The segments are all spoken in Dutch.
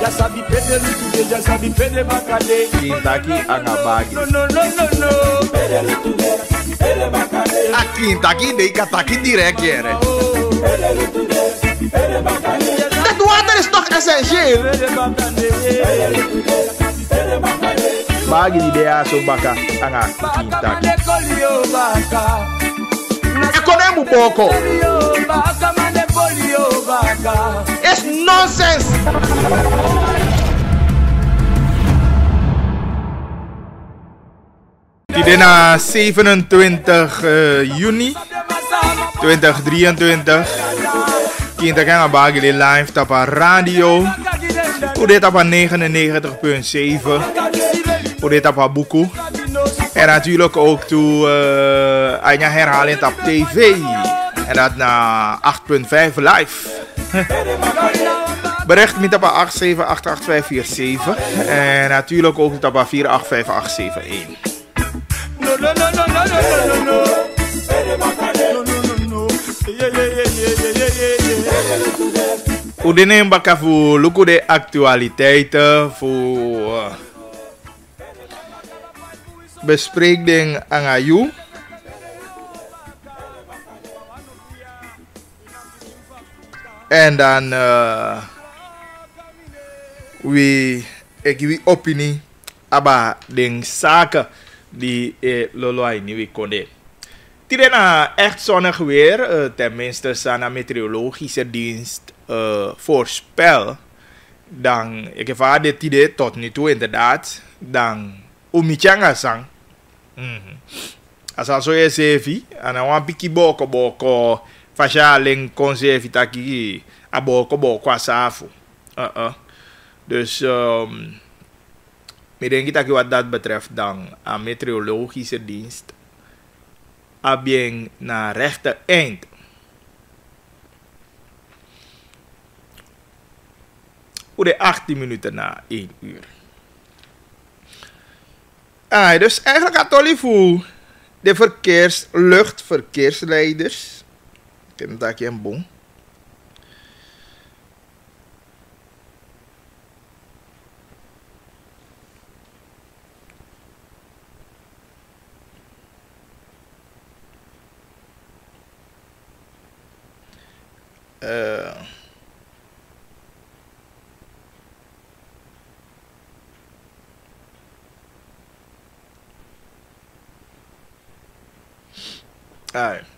Já sabe perder muito já sabe perder bacalhau. Quem tá aqui, acabag. Não, não, não, não, não. Perder muito perder bacalhau. A quinta aqui, dei ataque direto, era. Perder muito perder bacalhau. Tá doado, eles tocam gíria. Bag de BA, sou bacá. Ah, quinta aqui. É como é, Muboco? mané, polio, bacá. Dit nonsense. na 27 eh, juni 2023. de kan bagili live op radio. Hoe dit op 99.7. Hoe dit op Boekoe En natuurlijk ook toe je eh, herhaling op tv. En dat na 8.5 live. Bericht met tapa 8788547 en natuurlijk ook tapa 485871. Udine mbaka voor luku de actualiteiten voor eh, bespreking aan en dan uh, we ik we opinie aba de zaken die eh, Loloai niet konden. Het is echt zonnig weer, uh, eh, tenminste, sana meteorologische dienst uh, voorspel. Dan, ik heb haar tot nu toe inderdaad, dan umichanga sang. Mm -hmm. Als al zo je en dan nou wan piki boko boek fasha ling konse fitakiri aboko boko asafu. Uh-uh. Dus um, ik denk dat wat dat betreft dan de meteorologische dienst abien naar rechter eind. Hoe de 18 minuten na 1 uur. Ah, dus eigenlijk had Olivo de verkeers, luchtverkeersleiders tentar que é bom. Uh, all right.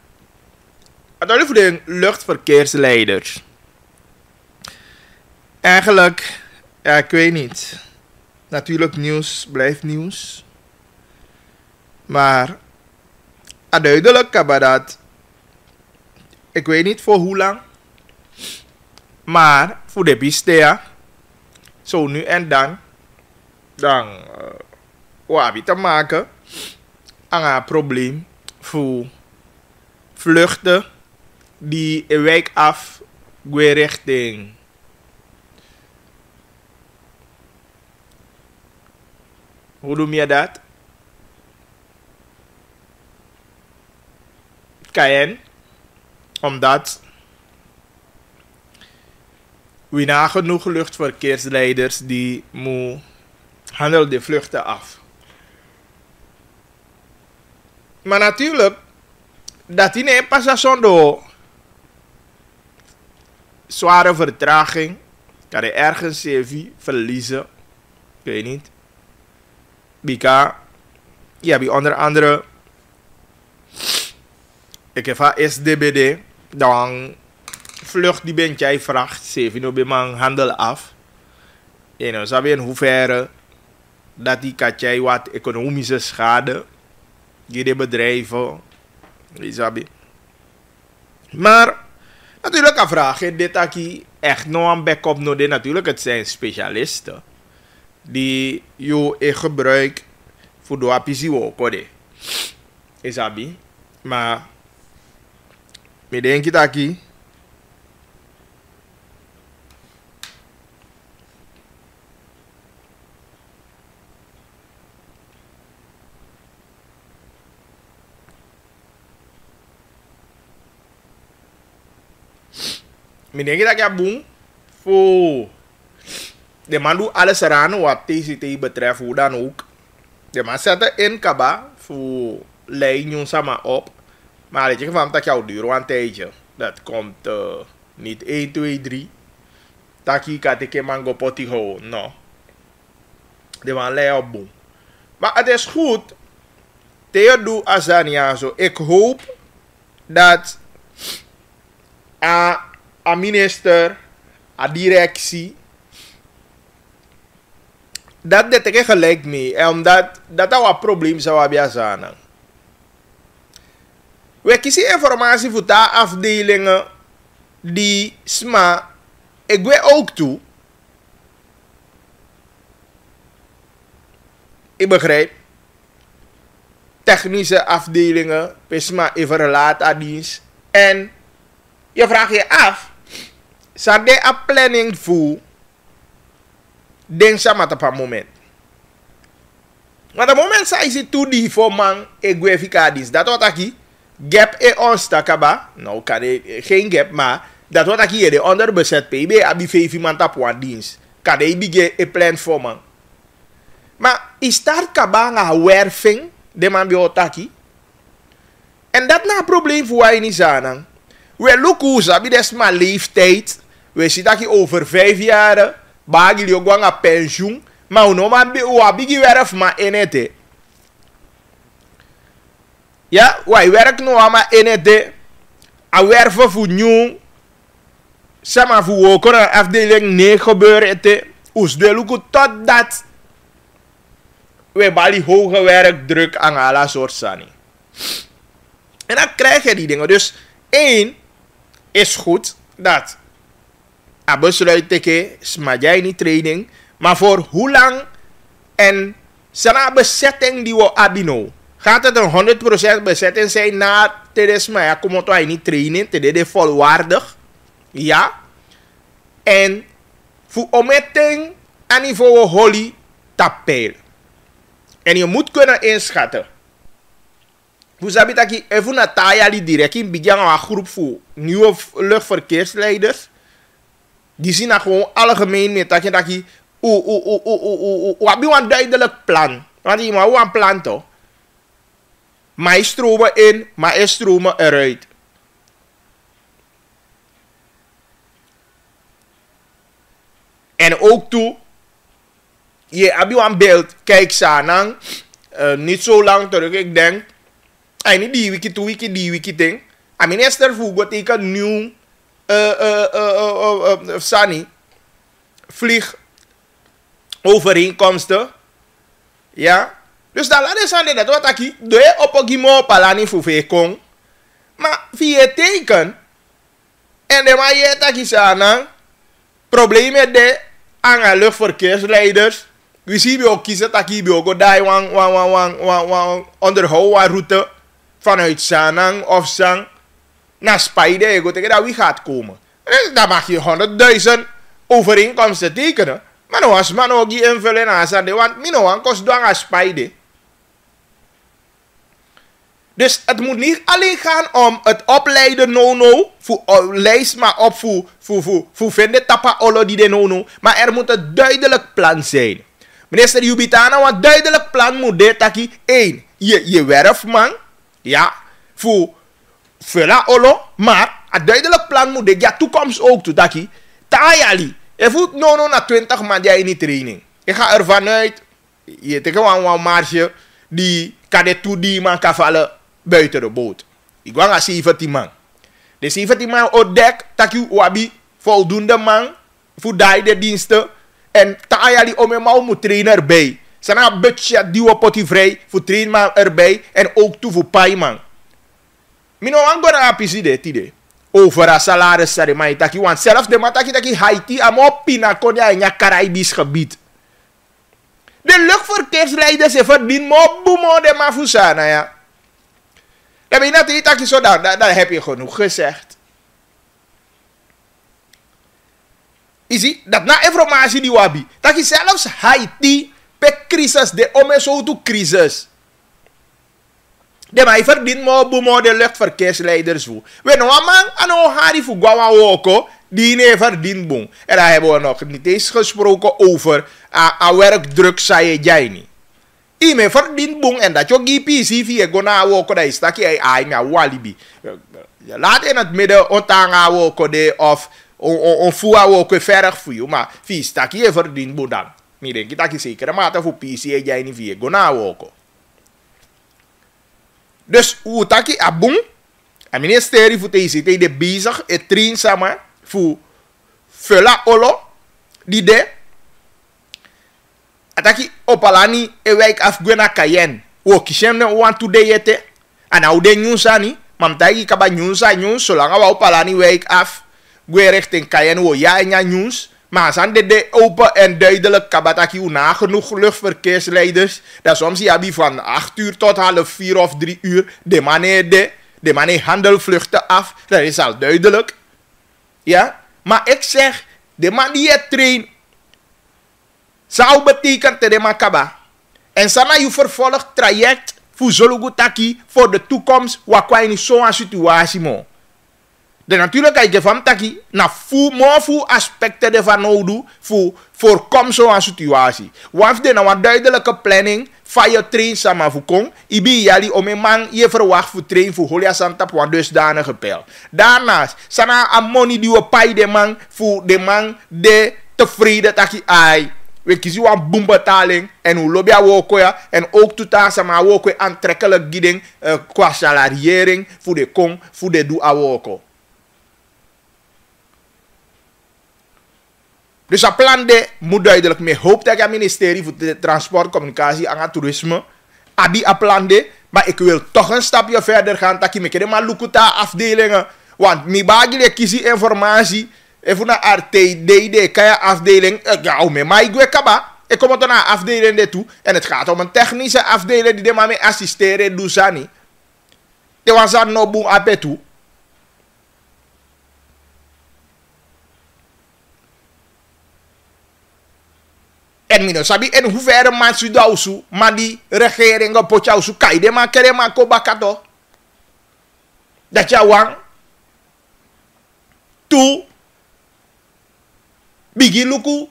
uitvoering luchtverkeersleider. Eigenlijk, ja, ik weet niet. Natuurlijk, nieuws blijft nieuws. Maar duidelijk dat, Ik weet niet voor hoe lang. Maar voor de ja. zo nu en dan, dan uh, je te maken aan een probleem voor vluchten die wijk af richting Hoe doe je dat? Cayenne. Omdat we nagenoeg luchtverkeersleiders die moe handel de vluchten af. Maar natuurlijk, dat is een passage door zware vertraging. Kan je ergens CV verliezen. Ik weet niet. Bika. Je hebt onder andere. Ik heb SDBD. Dan vlucht die bent jij vracht. CV je man handel af. En dan zou je in hoeverre. Dat die kan jij wat economische schade. Die bedrijven. Je Maar Natuurlijk een vraag dit aki echt nog een backup nodig. Natuurlijk, het zijn specialisten die je in gebruik voor de apiziwo ook. Isabi. Maar, ik denk dat Ik denk dat ik boem de man doet alles eraan wat TCT betreft, hoe dan ook. De man zet in kaba voor lijn samen op. Maar dat je van dat jou een tijdje. Dat komt uh, niet 1, 2, 3. Dat je kan ik man go houden. No. De man lijn op boem. Maar het is goed. Theodou Azania zo. Ik hoop dat. Uh, a minister, a directie. Dat deed ik gelijk mee. En eh, omdat dat wat probleem zou hebben aan. We kiezen informatie voor de afdelingen die SMA. Ik ben ook toe. Ik begrijp. Technische afdelingen, PSMA even relaat aan dienst. En Je vraagt je af, zijn de planning voor denk samen op een moment. Maar op moment zijn ze toe die voor man kan en gueficadis. Dat wat ik gap e onsta kaba. Nou, kan geen gap, maar dat wat ik hier de onderbezet PB abi vijf man op wat dienst. Kan de bige e plan voor man. Maar is start kaba nga werving de man bij otaki. En dat na probleem voor wij niet zanen. We look hoe sabi des mijn leeftijd. We zien dat je over vijf jaar bagi je gaan naar pensioen. Maar hoe nou maar bigi werf maar in het. Ja, wij werken nou maar in het. A werven voor nieuw. Zeg maar voor ook een afdeling nee gebeuren het. Oes de tot dat we bali hoge werkdruk aan alle soort sani. En dan krijg je die dingen. Dus één, is goed dat abesluit besluit Smajaini training maar voor hoe lang en sana bezetting die we abino gaat het een 100% bezetting zijn na Tedesma ja komt wij niet trainen is volwaardig ja en voor ometting aan niveau holy tapel en je moet kunnen inschatten Vous habitez qui et vous n'avez pas dire qui begin een groep voor nieuwe luchtverkeersleiders. Die zien dat gewoon algemeen met dat je dat je o o o o o o o een duidelijk plan. Want je maar een plan toch. Maar stromen in, maar stromen eruit. En ook toe, je hebt een beeld, kijk, Sanang, uh, niet zo lang terug, ik denk I need the wiki to wiki, the wiki thing. Ah, I mean, Esther Fu eh, eh, eh, dus take e a new uh, uh, uh, uh, uh, Sunny vlieg overeenkomsten. Ja? Dus dan laat eens aan dat wat ik doe op een gimo palani voor Maar via teken. En de maaie takisana. Problemen de aan de luchtverkeersleiders. We zien ook kiezen dat ik ook die wang wang wang wang wang onderhouden route vanuit Sanang of Zang naar Spaidego tegen dat wie gaat komen. Dus eh, dan mag je 100.000 overeenkomsten tekenen. Maar nou als man ook nou die invullen aan zijn, want minoan kost dan aan Spaide. Dus het moet niet alleen gaan om het opleiden no-no, voor uh, lijst maar op voor, voor, voor, vinden tapa olo die de no-no, maar er moet een duidelijk plan zijn. Minister Jubitana, want duidelijk plan moet dit 1. Je, je man. Ja, voor Vela Olo, maar het duidelijk plan moet ja toekomst ook toe. Dat je Taayali, je voelt no no na 20 maanden in die training. Ik ga ervan uit, je tegen een marge die kan de toe die man kan vallen buiten de boot. Ik ga naar 17 man. De 17 man op dek, dat je wabi voldoende man voor die de diensten. En Taayali om je man moet trainer bij. Sana betja diwa poti vrij voor trainman erbij en ook toe voor paiman. Mino angora apisi de tide. Over a salaris sare mai taki want zelf de mataki taki Haiti am op pinakonia in e ja Caribisch gebied. De luchtverkeersleiders ze verdienen mo boemo de mafusana nou ja. Dan ben je natuurlijk taki zo daar daar heb je genoeg gezegd. Is dat na informatie die hebben. Dat is zelfs Haiti crisis de om is ook crisis. De mij verdient maar boemo de luchtverkeersleiders voor. We no man aan ons nou hari voor Guawa Woko, die ne verdient boem. En daar hebben we nog niet eens gesproken over a, eh, eh, werkdruk zei jij niet. Ime verdient boem en dat je GPC via Gona Woko, dat is dat je ai me walibi. Laat in het midden ontanga Woko de of onvoer Woko verder voor je, maar fi dat je verdient boem dan. Miren, kita kiesi kremata fu pisi e jaini viego na woko. Dus utaki abung, a ministeri fu teisi te de bizar e trin sama fu fela olo di de ataki opalani e af afgwena kayen. Wo kishem ne wan tu de yete, ana ude nyusa ni, mamtagi kaba nyusa nyus, solanga wa opalani wek af, gue rechten kayen wo ya e nya nyusa. Maar zijn dit open en duidelijk kabataki nagenoeg luchtverkeersleiders. Dat soms heb je van 8 uur tot half 4 of 3 uur. De manier de, de manier handelvluchten af. Dat is al duidelijk. Ja? Maar ik zeg, de manier die Zou betekenen de man En sana je vervolgt traject voor Zolugutaki voor de toekomst. niet in zo'n situatie moet? de natuurlijk je van taki na fou mo fu aspecten de van nodu fu voorkom zo'n situatie. Waf de na wat duidelijke planning van je train samen voor kon. Ibi jali om een man je verwacht voor train voor holia santa op een dusdanige pijl. Daarnaast, sana amoni die we pay de man voor de man de tevreden taki ai. We kiezen een boombetaling en hoe lobby wokoya en ook totaal samen ook aantrekkelijk gidding uh, qua salariering voor de kon, voor de doe awoko. Dus dat plan de moet duidelijk mee. Hoop dat het ministerie voor transport, communicatie en toerisme. Adi ah, a plan de. Maar ik wil toch een stapje verder gaan. Dat ik me maar lukuta afdelingen. Want mi bagile kies informatie. Even naar RTDD, kaya afdeling. Eh, ja, me maar ik kaba. Ik kom naar afdeling afdeling toe. En het gaat om een technische afdeling die de maar mee assisteren. Doe zani. De was aan no boom en mino sabi en gouvernement su dausu ma di regering nga pochau su kai de ma kere ma ko bakato da Wang tu bigi luku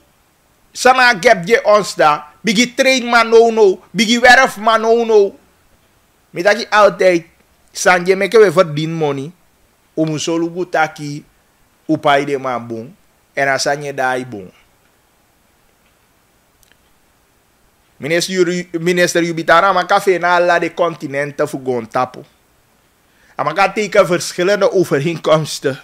sana gap je onsta bigi train ma no no bigi werf ma no no mi taki altijd sanje meke we din money umusolu butaki upai upaide ma bon en asanye dai bon Minister, minister Jubitana maar na naar de continenten voor gaan tapo. En ik kan verschillende overeenkomsten.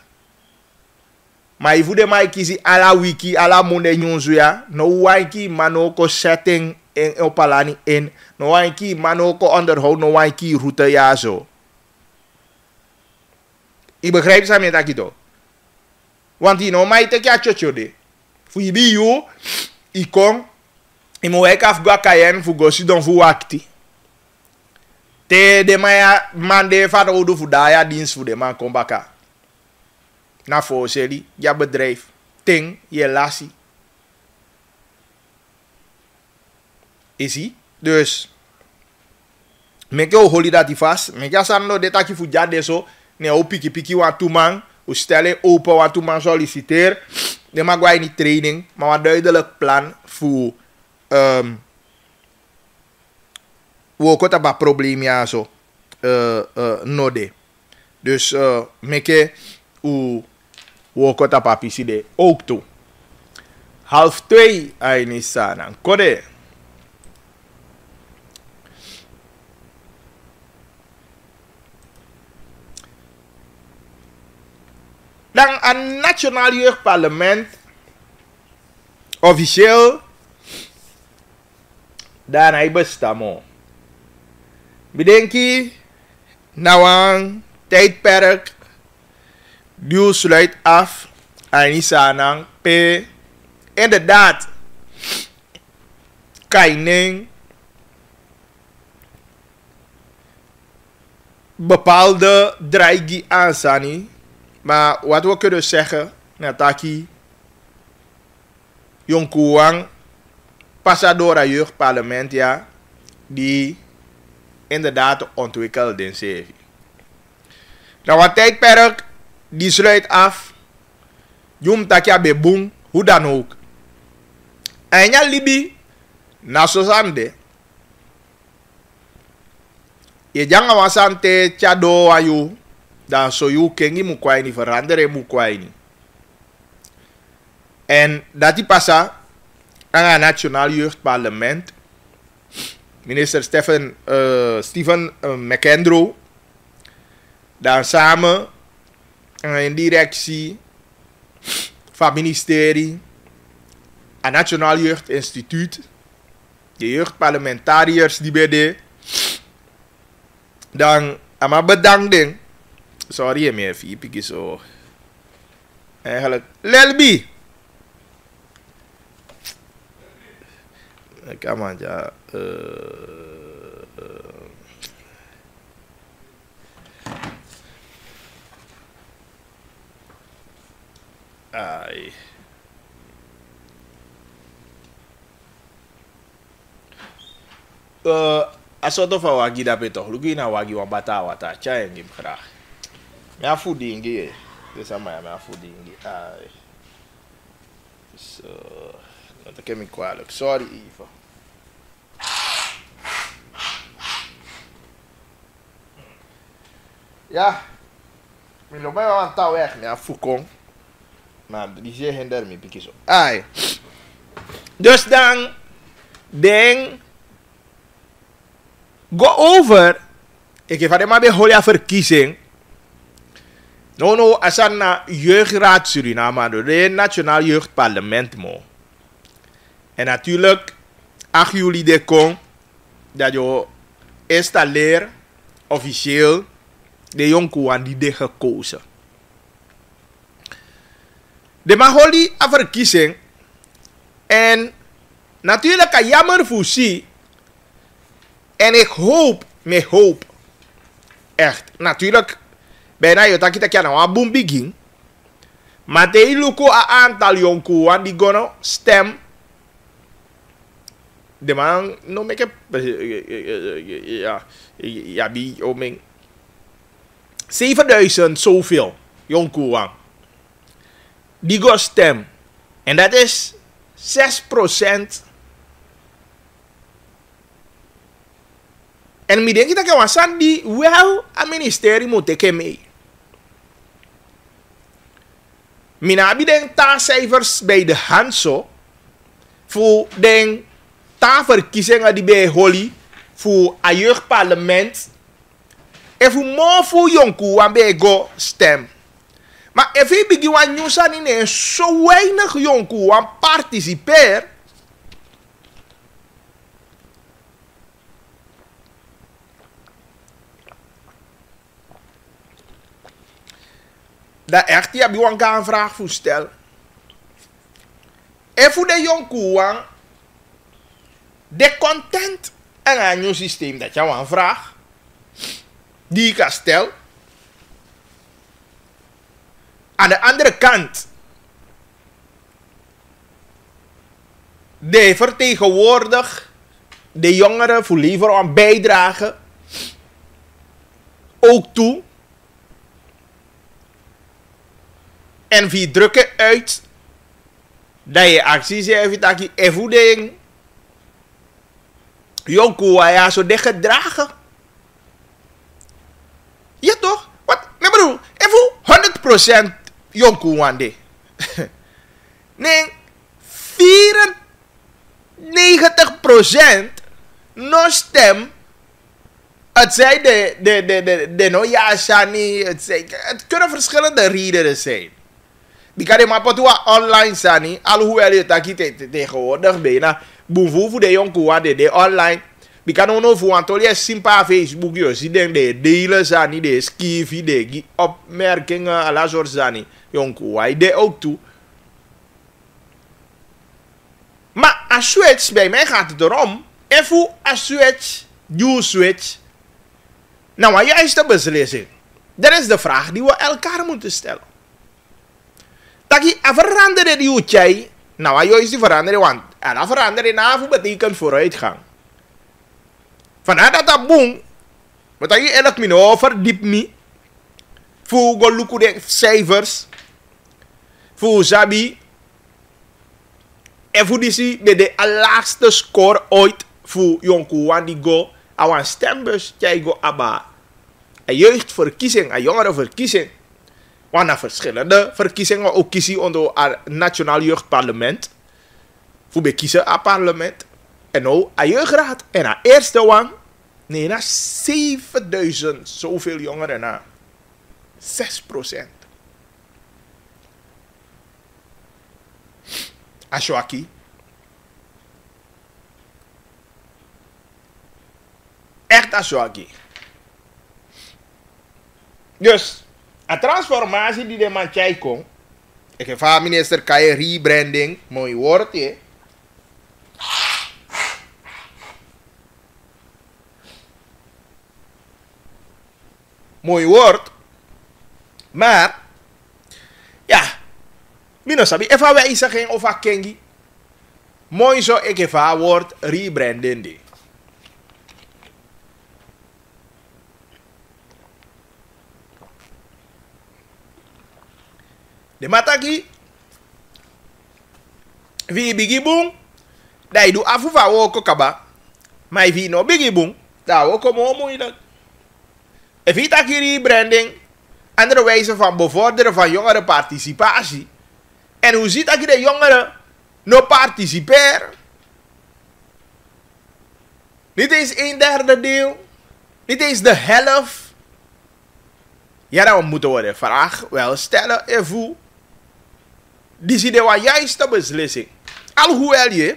Maar voor de mij kiezen alla wiki, alla monde nyonzuya. No wanki manoko setting in opalani in. No wanki manoko onderhoud, no wanki route ja zo. Ik begrijp ze met dat. Want die no mij te kia tjotjode. Voor je bio, ik kom E mwen kaf gwa kayen fou gosi don fou acte. Te deman ya mande fata ou do fou da ya dins fou deman kon baka. Na fou seri, ya bedrijf. Ting, je lasi. Isi, e dus. Meke ou holi dati fas. Meke asan lo nou deta ki fou jade so. Ne ou piki piki wantouman. Ou stellen open wantouman solliciteer. Deman gwa ini training. Maar wat duidelijk plan voor um, ehm, wo kota ba probleem ya zo uh, uh, dus uh, meke u wo kota de ook toe half twee aini sana kode dan een nationaal jeugdparlement officieel dan hij bestamo. mo. nou nawang, tijdperk, duw sluit af, en is p. Inderdaad, kaining bepaalde draigi aansani, maar wat we kunnen zeggen, Nataki, yonkuang Pasadora Parlement, ja, die inderdaad ontwikkeld in Nou, wat tijdperk, die sluit af. Jum takja beboen, hoe dan ook. En ja, Libi, na Sosande. Je janga wasante tjado ayu, dan so you kengi mukwaini veranderen mukwaini. En dat die passa en het Nationaal Jeugdparlement. Minister Stephen, uh, Stephen eh, Dan samen in directie van ministerie het Nationaal Jeugdinstituut. De jeugdparlementariërs die bij de. Dan, maar bedankt. Sorry, meer vier zo. Eigenlijk, Lelbi. Come eh, já. Eh, ai. Uh, asoto fa wagi da peto lugi na wagi wa bata wata cha yengi mkra me afudi ngi e me afudi ngi ai so nota que me qual sorry Iva Ja, melhor vai levantar o R, eh. né? Fukong. Maar die zeer hinder me, pikkie zo. Ai. Dus dan, denk, go over. Ik heb alleen maar bij Holia verkiezing. No, no, als aan na jeugdraad Suriname, de het Nationaal Jeugdparlement, mo. En natuurlijk, 8 juli de kon, dat je installeert, officieel, de jongen die de gekozen. De Maholi a verkiezing. En natuurlijk kan jammer voor si. En ik hoop, me hoop. Echt, natuurlijk. Bijna je takje dat niet begin. Maar de iluko a aantal jongen die gono stem. De man, no make Ja, ja, bi, oming. 7000 zoveel jonkoewan. Die gaan stem. En dat is 6%. En ik denk dat ik aan die wel een ministerie moet ik mee. Mina denk taalcijfers bij de hand zo. Voor denk taalverkiezingen die bij Holly. Voor een parlement efu mofu yonku ambe go stem. Maar efu bigi wan nyusa ni zo weinig yonku aan participeer. Dat echt, je hebt je een vraag voor stel. Even de jonkuang, de content en aan nyu systeem dat je een vraag die ik stel. Aan de andere kant, de vertegenwoordig de jongeren voor liever aan bijdrage ook toe. En wie drukken uit dat je acties heeft, dat je voeding, jongen, ja, zo dicht gedragen. Ja toch? Wat? Ik bedoel, even 100% jonku wande. nee, 94% no stem. Het zijn de, de, de, de, de no ja, Het, het kunnen verschillende redenen zijn. Die kan je maar patua online, Shani. Alhoewel je het tegenwoordig bijna. Boevoe voor de jonku wande, de online. Bika nou nou fwo antol ye simpa Facebook yo, si den de deile zani, de skifi, de gi merking ala la zani, yon de ook toe. Maar als switch, bij mij gaat het erom, even een switch, you switch, nou is de beslissing. Dat is de vraag die we elkaar moeten stellen. Dat je veranderde die uchai nou is die verandering, want dat verandering na betekent vooruitgang. Vanuit dat dat boom, wat je elk min over diep me. Voel luku de cijfers. Voel zabi. En voor die bij de laatste score ooit voor jonku wan die go. Awan stembus, jij go abba. Een jeugdverkiezing, een jongerenverkiezing. verkiezing na verschillende verkiezingen ook kiezen onder het Nationaal Jeugdparlement. Voor we aan parlement. En ook nou, aan graad. en aan eerste wang. Nee, na 7000 zoveel jongeren na. 6 procent. Ashwaki. Echt Ashwaki. Dus, een transformatie die de man komt. Ik heb van minister Kaye rebranding. Mooi woord, hè. moi word, maar ja mino sabi efa we isa geen ofa kengi mooi zo ik efa word rebranding de mataki vi bigibung dai du afufa woko kaba mai vi no bigi bigibung da woko mo mo idak Evita die branding, andere wijze van bevorderen van jongerenparticipatie. En hoe ziet dat je de jongeren nog participeren? Niet eens een derde deel, niet eens de helft. Ja, dan moeten we de vraag wel stellen, Evo. Die is de juiste beslissing. Alhoewel je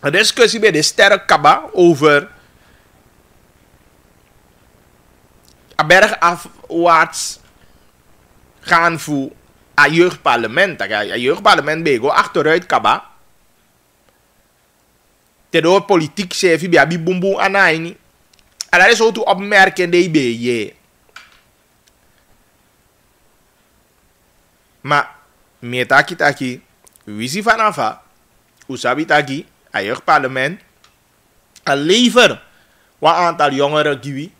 een discussie bij de Kaba over berg afwaarts gaan voor a jeugdparlement. A jeugdparlement ben je go achteruit kaba. door politiek je bij abi boom boom anaini. En dat is ook te opmerken die bij je. Maar metaki taki, wisi vanafa, usabi taki, a jeugdparlement, a lever, wat aantal jongeren die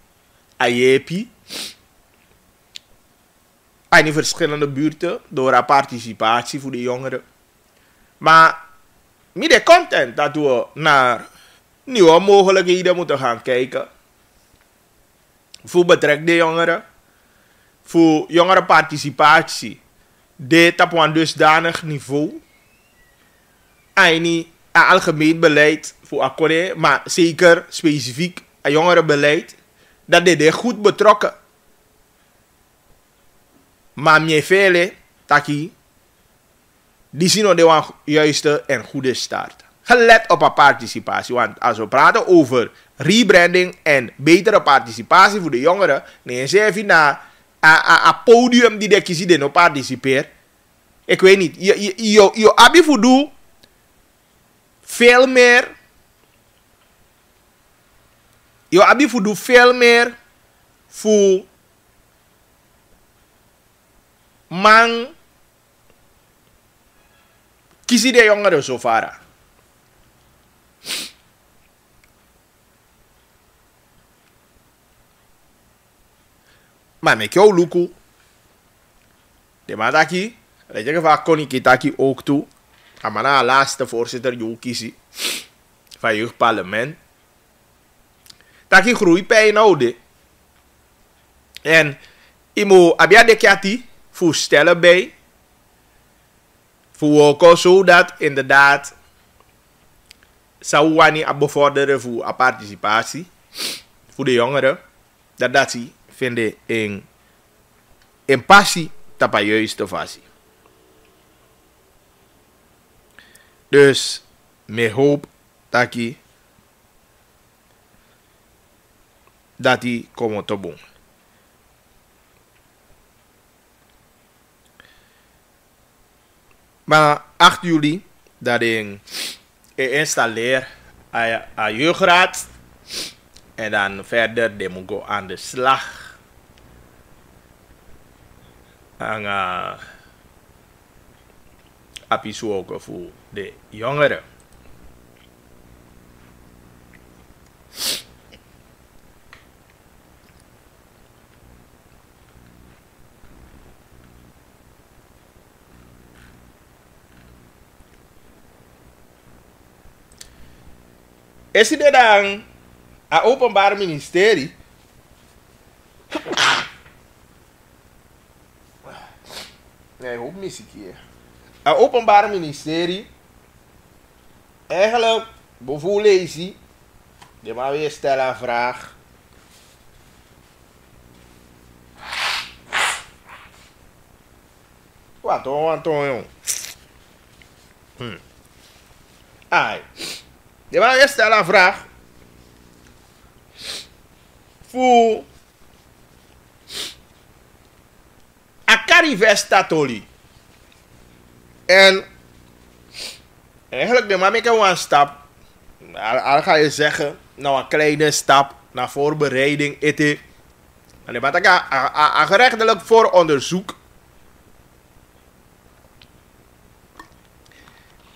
AJP. En in verschillende buurten door participatie voor de jongeren. Maar met de content dat we naar nieuwe mogelijkheden moeten gaan kijken. Voor betrekte de jongeren. Voor jongerenparticipatie. Dit op een dusdanig niveau. En niet een algemeen beleid voor collega, maar zeker specifiek een jongerenbeleid dat deed hij goed betrokken. Maar meer vele, taki, die zien de juiste en goede start. Gelet op een participatie, want als we praten over rebranding en betere participatie voor de jongeren, neem ze even naar een podium die de ziet nog participeert. Ik weet niet, je, je, je, je, je veel meer yo abi fu du mer fu man kisi de yonga so fara ah. Mame kyo luku de mataki Rejege va koni kitaki oktu, Amana laatste voorzitter yu Kisi yu parlement dat je pijn houden. En je moet abia de kati voorstellen bij. Voor ook zodat inderdaad zou wani bevorderen voor participatie voor de jongeren. Dat dat ze vinden in, in passie tapajeus Dus, met hoop dat je komt te tobun. Maar 8 juli, dat ik installeer aan jeugdraad. En dan verder de moet aan de slag. En uh, heb ook de jongeren. Is Esse dan een openbaar ministerie. Nee, hoop mis ik hier. Een openbaar ministerie. Eigenlijk, bevoel je, je maar weer stellen een vraag. Wat hoor, Anton, jong. Hm. Ai. Je mag je een vraag. Voor Akari Vestatoli. En eigenlijk de maak ik een stap. Al ga je zeggen, nou een kleine stap naar voorbereiding. Eti. En dan maak ik een gerechtelijk vooronderzoek.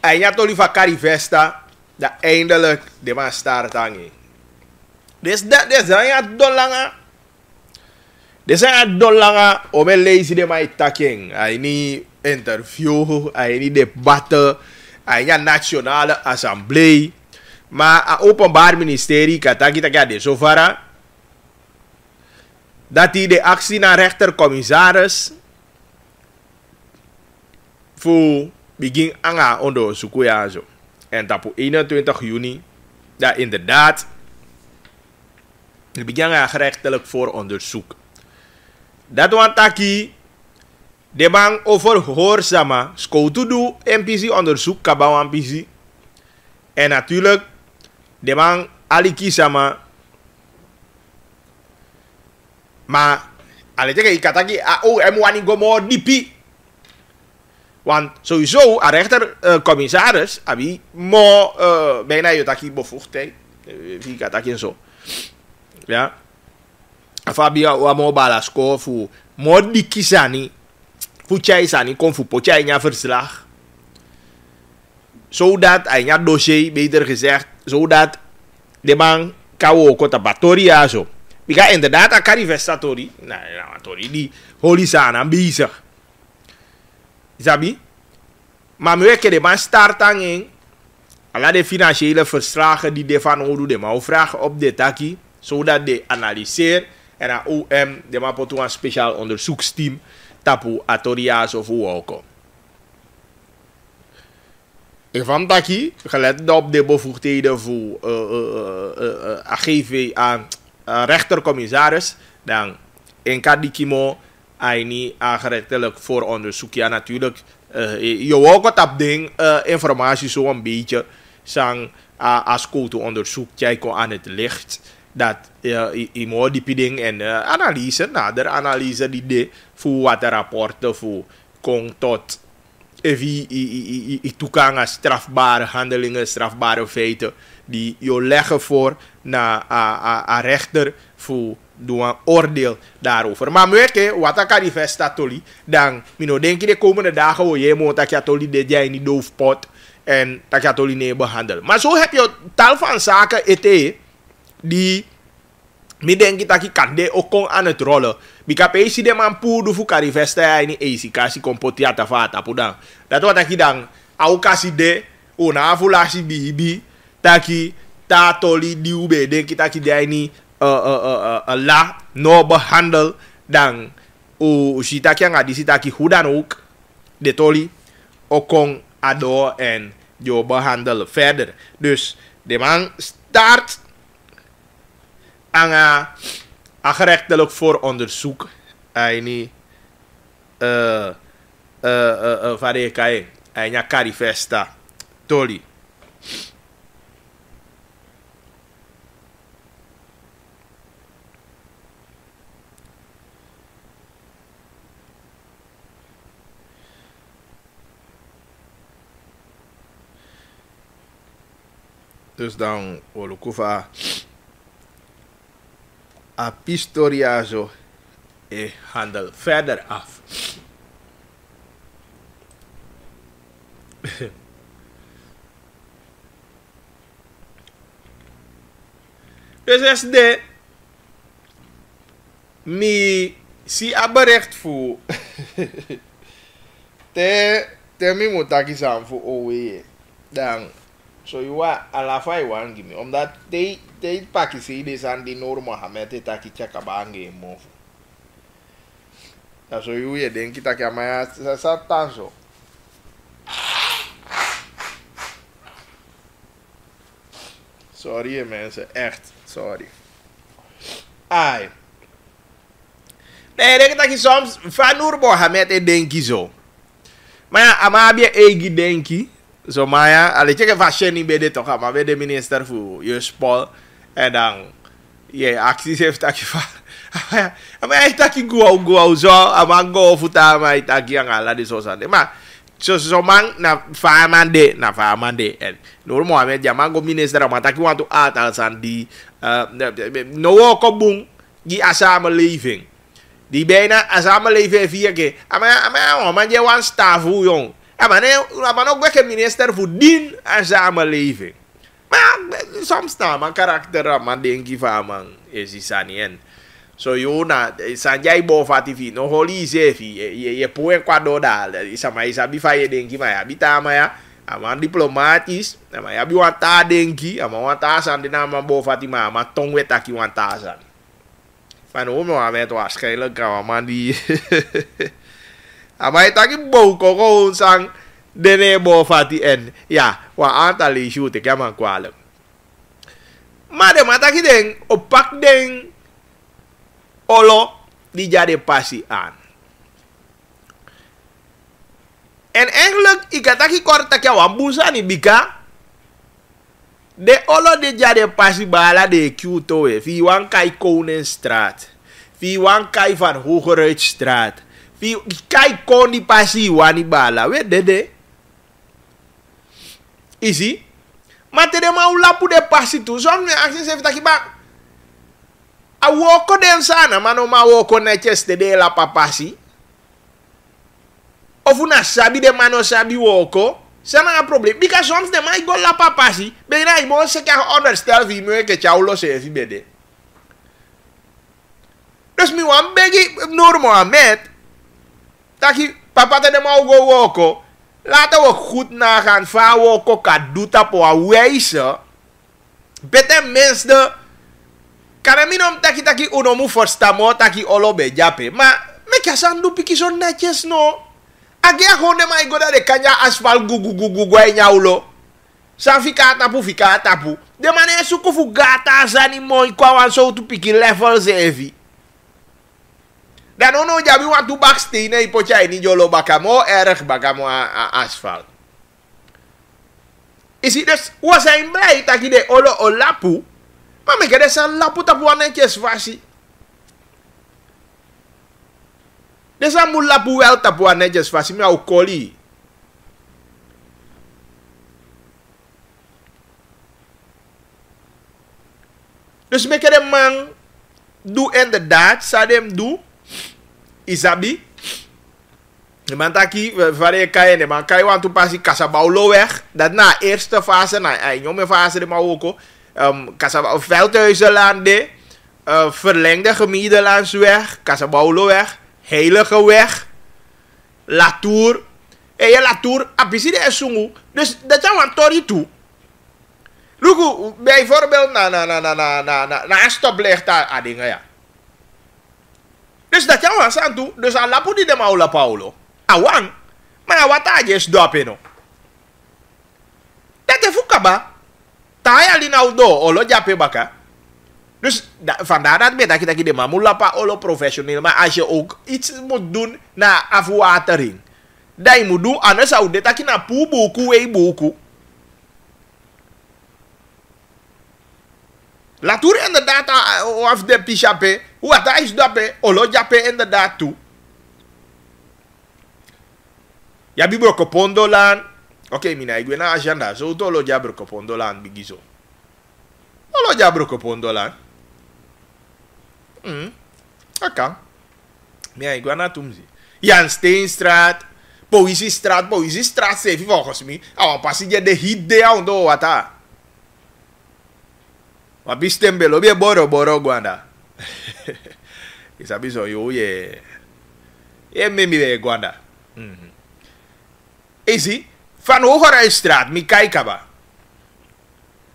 En je hebt van Carivesta dat eindelijk de man staart hangen. Dus dat is dan ja dollanga. Dus ja dollanga om een lezen de mij taking. Hij niet interview, hij niet debatten, hij niet nationale Assemblee, Maar het openbaar ministerie kataki takia de sofara. Dat hij de actie naar rechtercommissaris voor begin anga onderzoeken ja zo. En dat op 21 juni, dat inderdaad, de begon een voor onderzoek. Dat want taki, de bang over hoorzama, skoutudu MPC onderzoek, kabaw MPC. En natuurlijk, de bang aliki sama. Maar, alle teke ikataki, a o, emu wani gomo DP. Want sowieso, een rechter-commissaris, eh, uh, eh, abi, mo, uh, bijna je taki bevoegdheid. Eh, Wie gaat dat zo? Ja. Fabia, wa mo balasko, fu, mo dikisani, fu chaisani, kon fu potjai nya verslag. Zodat, hij nya dossier, beter gezegd, zodat de man ook kota batoria zo. Bika inderdaad, akari vestatori, nou, nou, tori, die holisana bezig. Zabi? Maar we kunnen maar starten in. Alla de financiële verslagen die de van Odu de maar vragen op de taki. Zodat de analyseer en aan OM de maar potu een speciaal onderzoeksteam. Tapu atoria's of uoko. En van taki, gelet op de bevoegdheden voor uh, uh, uh, AGV aan rechtercommissaris. Dan in Kadikimo niet aangerechtelijk voor onderzoek. Ja, natuurlijk. Uh, je ook ook dat ding uh, informatie zo een beetje. Zang uh, als koto onderzoek kijken aan het licht. Dat je uh, moet die ding en uh, analyse, nader analyse die de voor wat de rapporten voor kon tot even toegang aan strafbare handelingen, strafbare feiten die je leggen voor naar een ah, ah, rechter voor dua oordeel daarover. Maar meke, wat ik aan die vesta toli, dan mino denk je de komende dagen hoe je moet dat je toli de jij in die doofpot en dat je toli nee behandelen. Maar zo heb je tal van zaken ete die mi denk dat je kan de ook kon aan het rollen. Bika pesi de man pu du fu kari festa ya ini eisi kasi kompoti ata fata pudan. Dat wata aki dan au kasi de una afulasi bibi taki tatoli diube denk dat je de ini la no behandel dan u shitaki nga di hudan hudanuk de toli kong ado en jo behandel verder. Dus de man start aan een gerechtelijk vooronderzoek. Aini uh, eh, uh, eh, uh, eh, uh, varekae. kari festa Toli. dus dan Olukuva a Pistoriazo e handel verder af. dus de mi si aberecht voor te te mi mutaki san voor owe dan So you are alafa iwangi mi. Om dat they they pakisi de san di norma hamete taki chaka bangi mofu. Na so you ye den kita kya maya sa satanso. Sorry mensen, echt sorry. Ai. Nee, denk dat je soms van Noor Mohammed denkt zo. Maar ja, Amabia Egi denkt. so Maya, ali cek fashion ni bede to kama bede minister fu Yus Paul edang ye aksi sef taki fa. Ama ai taki gua gua uzo ama go futa ama taki yang ala di sosan. Ma so so mang, na fa mande na fa mo Nur Muhammad jama go minister ama taki wantu di, sandi no ko bung gi asa living. Di bena asa living via ke. Ama ama ama je one staff yong. Maar ook weg minister voor dien en samenleving. Maar soms staan mijn karakter man denk je van man is die sani en. So yo san jai bo fati fi no holi sefi ye ye poen kwa do dal sama isa bi fa ye denki ma ya ma ya ama diplomatis ama ya bi wanta denki ama wanta san dina ma bo fati ma ama tong ki wanta san. Fano mo met meto waarschijnlijk allemaal die ki amaitaki bokoko sang dene bo fati en ya wa antali shu te kama kwalo ma de ki deng opak deng olo pasi an. en eigenlijk ikataki kortaki wambusa ni bika de olo de jade pasi bala de kuto e fi wan kai strat fi wan kai van straat. fi koni pasi wani bala we dede isi matede ma ulapu de pasi tu Son me aksin se vitaki ba a woko den sana mano ma woko na cheste de la papasi Ofuna sabi de mano sabi woko sana a problem because soms de ma go la papasi be na se ka understand vi me ke chaulo se bede Dus mi wan begi normal met Taki papa tede mau go woko. Lata we goed nagaan. Fa woko ka duta po a weise. Bete mens de. nom taki taki unomu tamo, taki olobe jape. Ma me san du piki son netjes no. Age a honde ma igoda de kanya asfal gugu gugu gwa nyaulo. San fika atapu ka atapu. De mane sukufu gata zani kwa wan so tu piki level zevi. Dan ono jabi waktu baksti ne ipocha ini jolo bakamo erek bakamo asfalt. Isi des wasa imblai takide olo olapu. Mami kede san lapu tapu ane kes fasi. Desa mu lapu wel tapu ane kes fasi mi au koli. Dus mi kede mang do en de daad sa dem du. Isabi. De man taki, je kaya ne man je want to kasabau kasabaulo weg. Dat na eerste fase, na een jonge fase de Marokko. Um, Kasabau, Veldhuizenlaan de. Uh, verlengde gemiedenlaansweg. Kasabaulo weg. Heilige weg. tour, en je Latour, apisi de esungu. Dus dat is een tori toe. Luku, bijvoorbeeld na, na, na, na, na, na, na, na een stoplicht daar. dingen ja. Dus dat jouw aan toe, dus al lapu die de maula Paulo. Awang, maar wat daar is dopen. Dat is fukaba. Taya li nou do, olo jape baka. Dus van vandaar dat ik dat je de maula Paulo professioneel, maar als je ook iets moet doen na afwatering. Dat je moet doen, anders zou dit dat je na poe boku, de data uh, of de pichape, wat dat is dappe, olojape inderdaad toe. Ja, bi broko Oké, okay, mina, ik ben agenda. Zo, to oloja broko pondolan, bigizo. Oloja Brokopondolan. pondolan. Hmm, iguana tumzi. Mina, ik ben naar Toemzi. Jan Steenstraat. Poëziestraat, strat zeven volgens mij. Ah, pas je de hit de aan, wat daar. mabistembelo bie boroboro gwanda isabiso yo ye ye mimi de gwanda mm -hmm. isi van Hogerijstraat mi kijkaba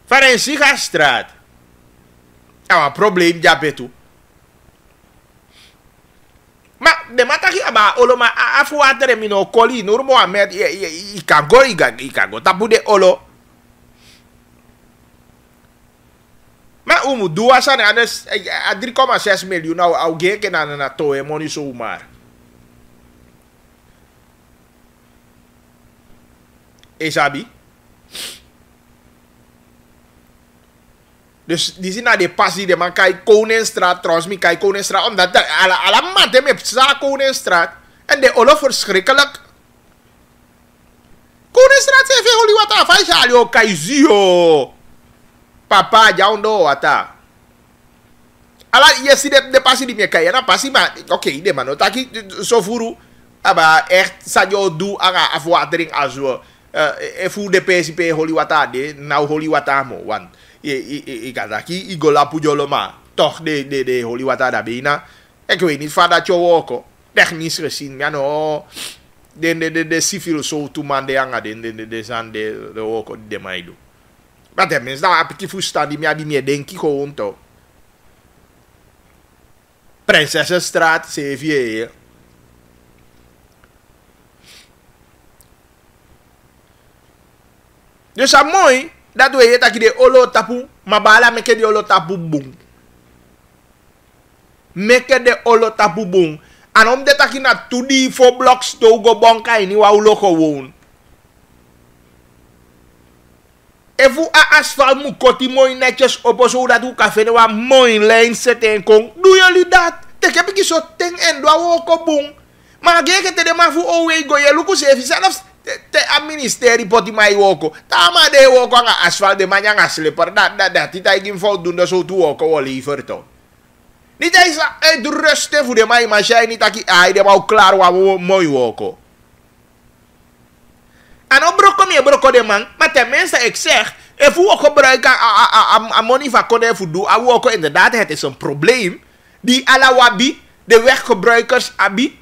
van een sigastraat ja maar probleem ja betu ma de mataki aba olo ma afu atere mino koli nurmo amet i kango i kango tapu de olo Maar om umu duas anos, aan 3,6 milhões alguém que não na toa é toe, o mar. E sabe? Dus die zien naar de passie, de man kai Koningsstraat, trouwens, mij kai Koningsstraat, omdat dat alle de met za Koningsstraat en de oorlog verschrikkelijk. Koningsstraat heeft veel wat af, hij zal papa jaundo ata ala yesi de de pasi di meka na pasi ma oke de mano taki so furu aba sa eh, sajo du aga afwatering azo e eh, eh, fu de pe holi wata de na holi wata mo wan i i i ki i gola pujolo ma toch de de de holi wata da bina ni fada cho van dat jowoko technisch gezien ja no de de de de so tu man de anga de de de san de de woko de maido maar dat mensen daar een beetje die mij die meer denken gewoon toch. Prinsessenstraat, CVE. Dus dat mooi, dat doe je dat je de olo tapu, maar bala meke de olo tapu boom. Meke de olo tapu boom. En omdat je na 2D voor bloks go bonka in die wou won. Even aan asfalt moet kotti mooi netjes op, zodat u kan vinden wat mooi lijn zetten kon. jullie dat? te heb ki so teng en doe ook op boom. Maar ik heb maar owe go, je lukt even Te a ministeri poti mai woko. Tama de woko nga asfalt de manya nga slipper. Dat, dat, dat. Die tijd in fout doen, dat zo toe woko wel liever toch. Niet eens uitrusten de mij, maar jij niet dat ik... Ah, woko. obro broko mi broko de man mate mensen ik zeg if we a gebruiken amoni van kode fudu awu ook inderdaad het is e een probleem die alawabi de weggebruikers abi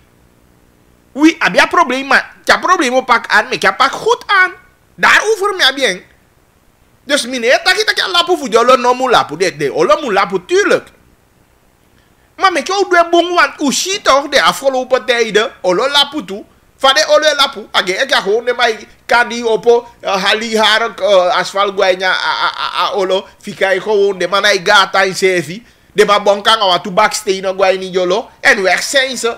we abi a probleem maar problem probleem pak aan me pak goed aan daarover me abien dus meneer ta kita tak lapu fu jolo no mu lapu de de olo mu lapu tuurlijk maar me kyo dwe bong want ushi toch de afgelopen tijden olo lapu toe fade olo e lapu age ega ho ne mai kadi opo eh, hali har eh, asfal guainya a, a, a, olo fika e ho ne manai e gata in e sefi de ba bonkan awa tu backstay no guaini jolo en weg zijn ze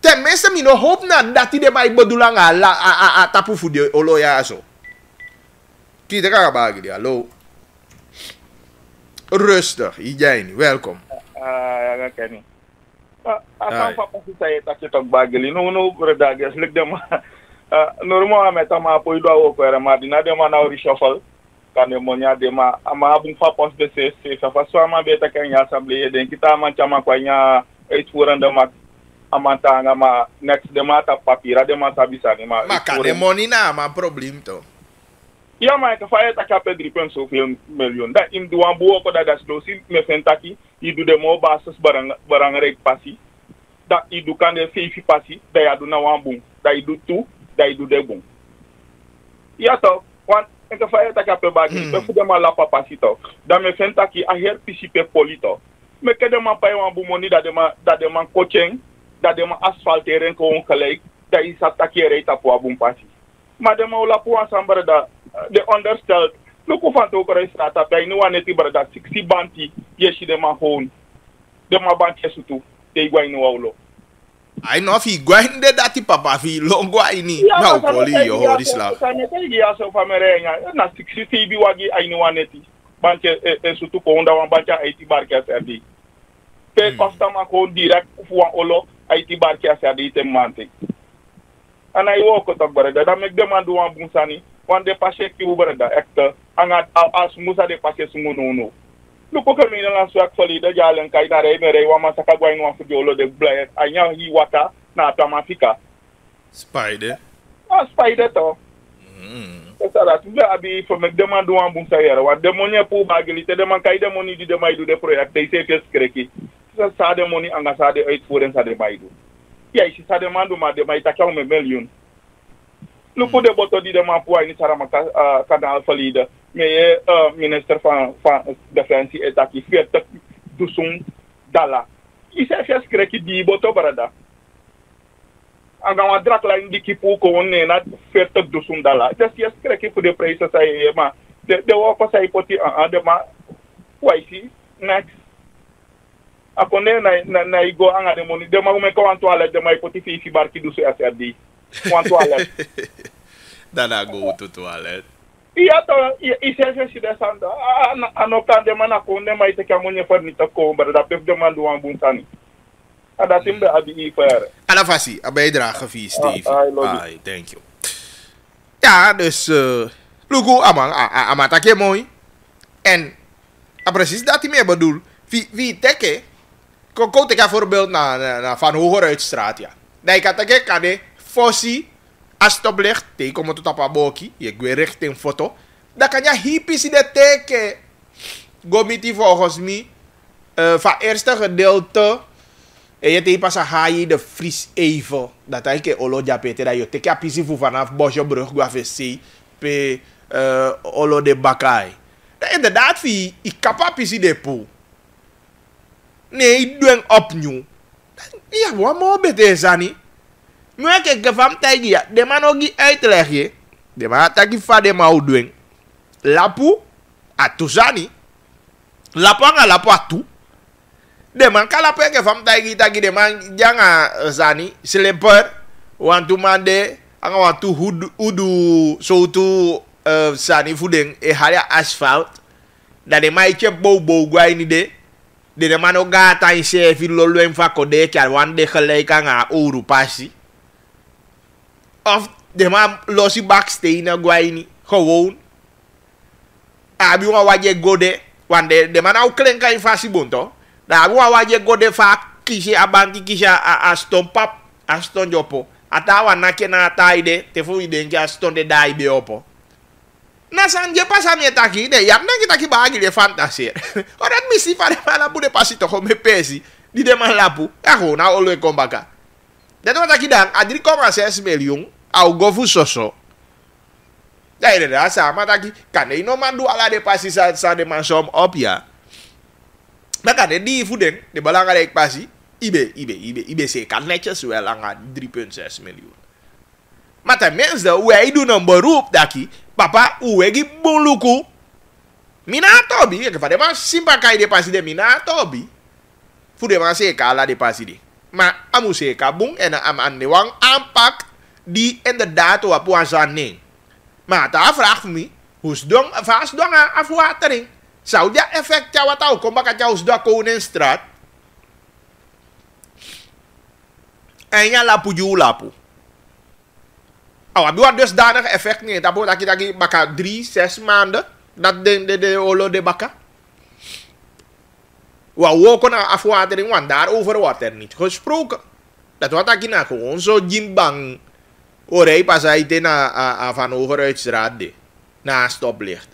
ten minste mi no hoop na dati de mai bedulang ala a, a, a tapu fu de olo ya so kita kaka bagi dia lo rustig, Ijaini, welkom. Uh, ah, oké. Ah, ah, okay. Ah, asan fa pasi saya yeta ki tok bageli no no breda ges lek dem ah, normal ame ta ma apoy do awo kwere ma dina dem na ori shofal kane monya dem ama ah, abun fa pos be se se fa nah, ya, fa so ama beta kan ya assemblée den kita ma chama kwa nya et furanda mak amanta nga ma next dem ata papira dem ata bisani ma ma kane monina ma problem to Ya ma ka fa eta ka pedri pen so film million da im duambu ko da das dosi me fentaki idu de mo basis barang barang reg pasi da idu kande feifi pasi da du na bon da idu tu da idu de ya to, wan ka fa ta ka pe bagi mm. pe de ma la papa to da me fenta ki a her pisi pe polito me de ma pa wan moni da de ma da de ma kochen da de ma asfalt teren ko on kalai da isa re ta po abun pasi ma de ma la po ansambara da de understand loko fanta ko kɔrɔ sata pɛ ni wa ne ti barada sixty banti yesi de ma hon de ma ban sutu te igwa ni wa wolo. ayi fi igwa de dati papa fi lɔngɔ ayi ni na o kɔli yɔ hɔri sila. sanete yi na sixty ti bi wagi ayi ni wa ti ban cɛ sutu ko da wan ban cɛ ti pe kɔsitama ko direct fu wa olo ayi ti bari kɛ sɛ te man ana yi wo kɔtɔ gbɛrɛ dɛ dame gbɛman bunsani wan depase ki ou berda ekte, angat as mousa depase sou mounou nou. Luko nou. nou kemi nan lan swak de jalen ka itare imere waman sakagwa inwa fugi olo de blaye, anyan hi wata na fika. Spide? A, spide to. Mm. E sa dat, ve abi fomek deman do an bum sayere, wan demonye pou bagili, te deman ka i demoni di demay do de projekte, i se fes kreki. Sa sa demoni angan sa de uitvoeren sa de do. Ya, si sa deman do ma de takya ou me million. nous pour des bottes d'idées pour une cara ma canal solide mais e, euh Defensi Etaki e fan Dusung dala il s'est fait ce que qui dit boto parada en gamma drac la indi qui pour qu'on dala c'est ce pude qui saya, ma de de saya pas ça il porte en ma quoi ici next akone nena na igo anga demoni demo me ko antoale dema ipoti fi fi barki du se asadi one toilet. Dada go to toilet. Ia to i se se si desanda. Ano kan de mana ko ne mai te ka monye fa ni ta ko ba da pef de man do an bun tani. Ada timbe abi i fer. Ala fasi, abai dragen fi ah, Steve. Ah, ai, thank you. Ja, dus uh, Lugu amang amatake mooi. En ah, precies dat hij meer bedoelt. Wie, wie tekke? Kijk bijvoorbeeld naar, naar Van Hogeruitstraat, ja. Nee, ik had tekke kan fosi astoblech te komo to tapa boki je gwe richting foto dan kan je hipisi de teke gomiti volgens mij uh, eh, van eerste gedeelte en eh, je tegen pas haai de fris even dat hij ke olo japete dat je teke apisi voor vanaf Bosjebrug guavc pe uh, olo de bakai inderdaad i ik kapapisi de poel nee doen opnieuw ja wat mooi bete is mwen ke ke fam gi ya. De man ogi uitleg ye. De man ataki fa de Lapu atuzani. Lapu anga lapu atu. De man kalapu e ke fam ta tagi de man janga eh, zani. an Wantu mande. Anga wantu hudu, udu soutu uh, eh, zani fudeng. E haria asfalt. Da de man ike bou bou gwa ini e de. De de man oga atan e se fi lwen fa kode. Kya wan de pasi. Of de man los baksteen na gwa ini. Gewoon. Ah, abi wan waje gode. Wan de, de man au klenka in fasi Da abi wan waje gode fa kishe abanti kishe a, a ston pap. A ston jopo. Oh. Ata wanakena nake na ata ide. Te fu ide nke a ston de da ibe opo. Oh, na san je taki ide. yam na ki taki de fantasir. Orat misi fare fala bu de pasi toko me pesi. Di de man lapu. Ako na olwe kombaka. Dat wat taki dan. Adri koma 6 Algo soso. Dai eh, de da sama taki kane ino mandu ala de pasi sa sa de mansom op ya. Na kane di fuden de balanga de pasi ibe ibe ibe ibe se kan netjes wel nga 3.6 Mata Maar tenminste, hoe hij doet een daki, papa, hoe gi geeft boluku. Mina tobi, ik e vade maar simpa kai de pasi de mina tobi. Fude ma se kala de pasi de. Ma amu se kabung ena am an wang ampak die inderdaad wa puasa ne. Maar ta vraag me, hus dong afas dong af watering. Zou dat effect jou wat kom baka jou hoes koningsstraat. En ja lapu ju lapu. Awa oh, biwa dusdanig effect nee. Dat behoort dat je baka drie, zes maanden. Dat de de de olo de baka. Wa woko na afwatering, want daarover wordt er niet gesproken. Dat wat dat je gewoon zo jimbang Orei pas hij na a, a, a de. Na een stoplicht.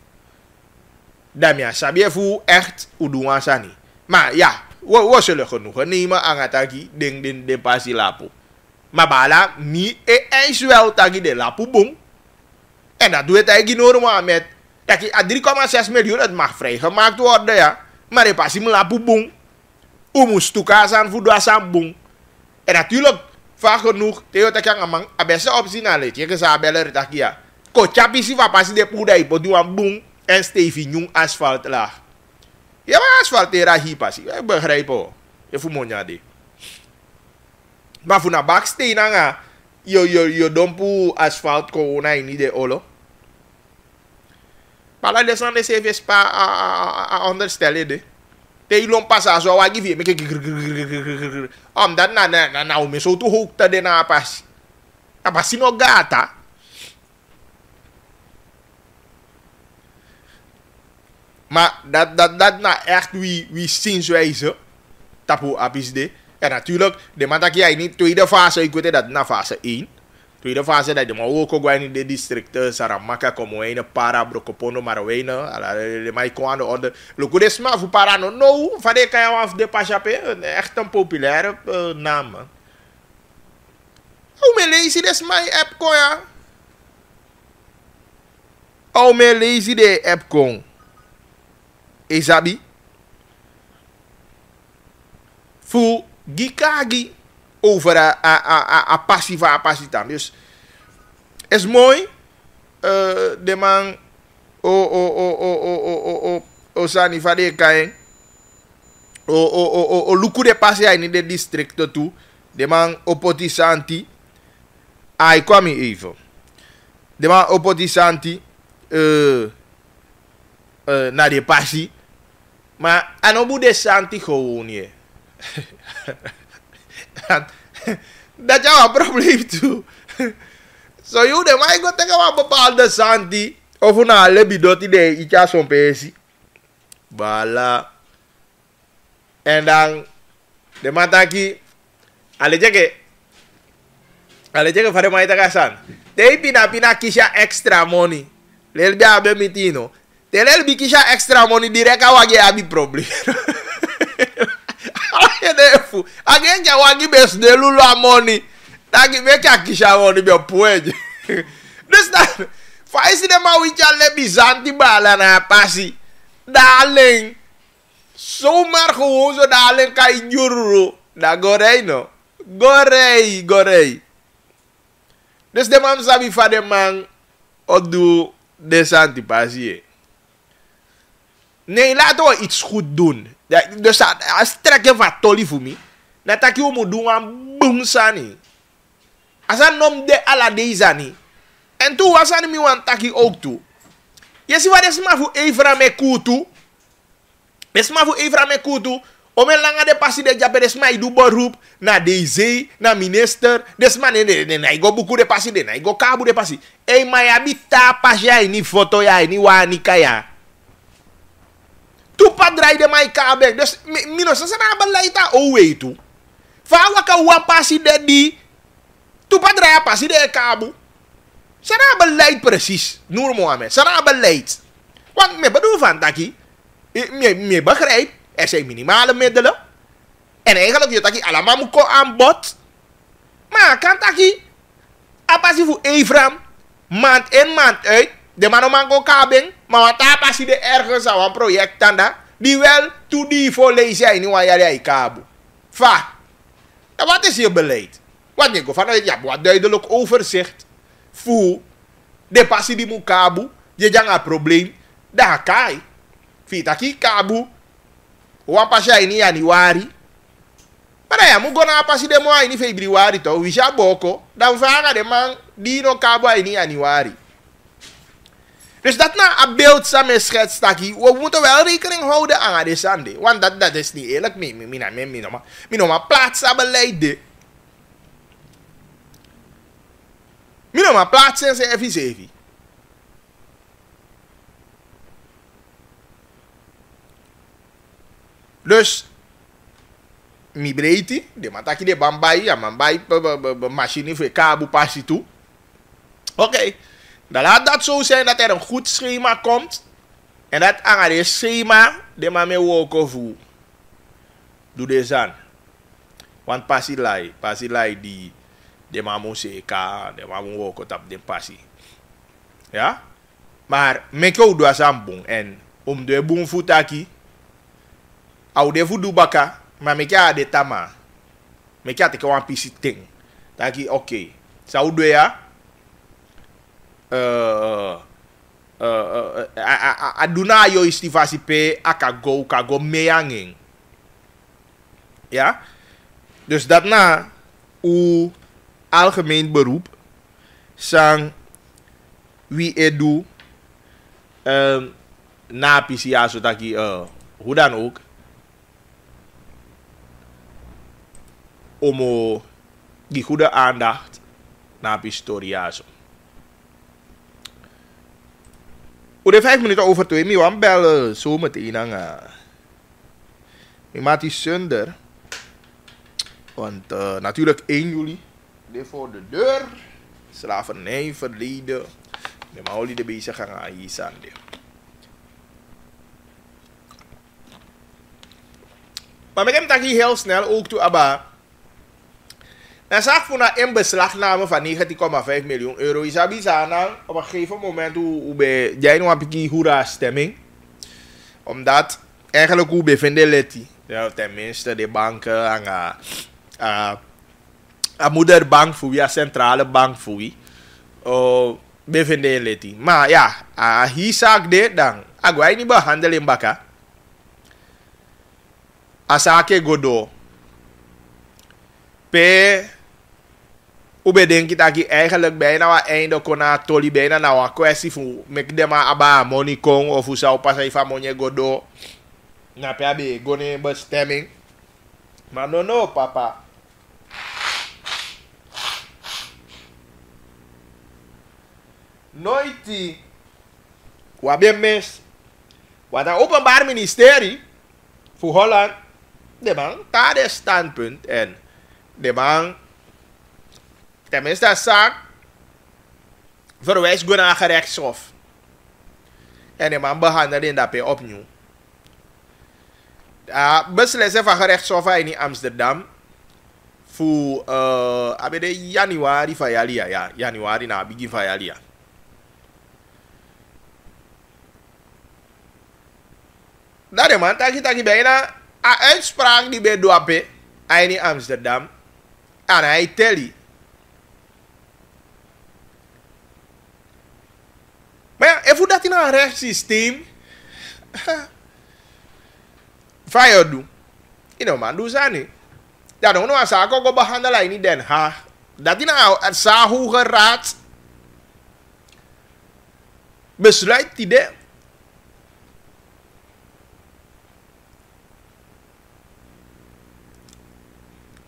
Damia, sabie fu echt doen sani. Maar ja, we, we zullen genoegen nemen aan het ding ding de pasi lapo. Maar bala, mi e eis wel taki de lapo boom. En dat doet hij normaal met. Taki, 3,6 miljoen, het mag vrijgemaakt worden ja. Maar de pasi lapo boom. U moest toekasan voor doasan boom. En natuurlijk fa genoeg te yo tekan abe abese op sinale, le ke sa abele takia ko chapi si va pasi de da ipo du an boom en stevi nyung asfalt la Ya ba asfalt era hi pasi ba e begrijp po, e fu mo de Ba fu na stei na nga yo yo yo dompu asfalt ko na ini de olo Pala de san de seves pa a, a, a, a de. they you long pass as well, I give you make Um, that na na na na ume so to hook de na pass. A passi no gata. Maar dat, dat, dat nou echt wie, wie zienswijze. Tapu abis de. En natuurlijk, de man dat jij niet tweede fase, ik weet dat na fase 1. Tweede fase dat maar ook ko gwani de districte Saramaka como ene para brokopono maroene ala de mai ko ando onder. Lo kudesma fu para no no vade kan af de echt een populaire uh, naam. Ou me lazy des mai app ko ya. Ou me lazy de app ko. Isabi. Fu gikagi. over a, a, a, passiva capaciteit. Dus is mooi. de man o o o o o o o o o sani fade kain. O o o o o luku de passe ai de districto tu. De man o poti santi. Ai kwami even. De man o poti santi. Uh, uh, na de passie. Maar aan de santi gewoon je. kan Dah jawab problem tu so you them, gue tengok apa santi. Ofuna oh, una lebi doti de Ica sompesi Bala. endang, dan, mataki, ale jake ale jake fare maita kasan. Te pina pina kisha extra money. Lelbi abe mitino. Te lelbi kisha extra money direka wagi abi problem. ayɛ dɛ efu age nya wagi bɛsi de lulu amɔni nagi meke akisha amɔni bɛ poɛji this time faisi de ma wija lebi zanti baala na pasi darling so mar ko wozo darling ka da gorei no gorei gorei this de mam sabi fa de man odu desanti pasi Eh. Nee, laten we iets goed doen. Dus als trekken van tolly voor mij, dan denk je moet doen aan boomsani. Als een nom de ala deizani. En toen was aan mij een takje ook toe. Je ziet wat is maar voor Evra me kutu. Is maar voor Evra me kutu. Om een lange de passie de jappe, is maar doe beroep na DZ, na minister. Dus maar nee, nee, nee, ik go boeku de passie de, ik go kabu de passie. Hey, maar je bita pas jij niet foto jij, niet wa, niet kaya tupa de mai kabe dus mino sa sana balaita o way tu fa waka wa pasi de di tupa pas pasi de e kabu sana beleid precies Noor Mohammed sana beleid want me bedoel van taki e, me me begrijp er zijn minimale middelen en eigenlijk je taki allemaal moet ko aan bod maar kan taki apasi voor Evram maand in maand uit de man om aan kabing ma wata pasi de erge sa wan proyek tanda di wel to di fo leisi ai ni wa yari ai kabu fa en wat is je beleid wat je go van ja wat duidelijk overzicht fu de pasi di mu kabu je janga problem. da kai fita ki kabu wan pasi ai ni januari Para ya mugo na pasi de mo ini ni februari to wisa boko dan fanga de man di no kabu ai ya, ni januari Dus dat na een beeld samen schetst, we moeten wel rekening houden aan de sandy. Want dat, dat is niet eerlijk. Mijn oma plaats aan beleid. Mijn oma plaats in zijn FICV. E. Dus, mi breiti, de mataki de bambai, a mambai machine fe kabu pasi tu. Oké. Okay. Dan laat dat zo zijn dat er een goed schema komt. En dat aan het schema de mame woko voer. Doe deze aan. Want passie lai. Passie lai die de mamo seka. De mamo woko tap de passie. Ja? Maar meko doa bon, En om de bon futaki. Au de voedu baka. Maar meka de tama. Meka teke wan pisi ting. Taki oké. Okay. Zou doe ya. Eh, eh, eh, aduna yo isti go, akago kago meyanging. Ja? Dus daarna, u algemeen beroep, sang wie edu um, na PCA zodat je, hoe dan ook, om die goede aandacht naar zo. de 5 minuten over 2. Mij aan bellen. Eh, zo meteen. Dan, Ik maak die zunder. Want uh, natuurlijk 1 juli. Dit voor de deur. Slavernij verleden. De Maoli de bezig gaan aan hier zijn. Maar ik heb hier heel snel ook toe Abba. En zag voor na een beslagname van 19,5 miljoen euro. Is dat nou, op een gegeven moment hoe bij jij nu een hoera stemming. Omdat eigenlijk hoe bevinden Letty. Ja, tenminste de banken en uh, eh, a, eh, moederbank voor wie, een centrale bank voor wie. Uh, bevinden Letty. Maar ja, hij hier zag dit dan. Ik wil niet behandelen in Als Asake Godot. P hoe bedenk je dat je eigenlijk bijna wat einde kon aan Tolly bijna nou een kwestie van met de maar aba money kong of sa zou passen van money godo na pb gone bestemming maar no no papa nooit wat ben mes wat een openbaar ministerie voor Holland de man daar de standpunt en de man Tenminste, de zaak verwijst naar gerechtshof. En die man behandelde in dat opnieuw. Uh, beslissen van gerechtshof in Amsterdam voor uh, de januari van jalia ja januari na begin van jalia Daar man taki taki bijna a uitspraak die bij doape in Amsterdam en hij telt é, é voedar in een Fire do. You know, man, do zani. Dat is nou zaak ook behandelen in Den Haag. Dat is nou het eh, zaak hoge raad. Besluit die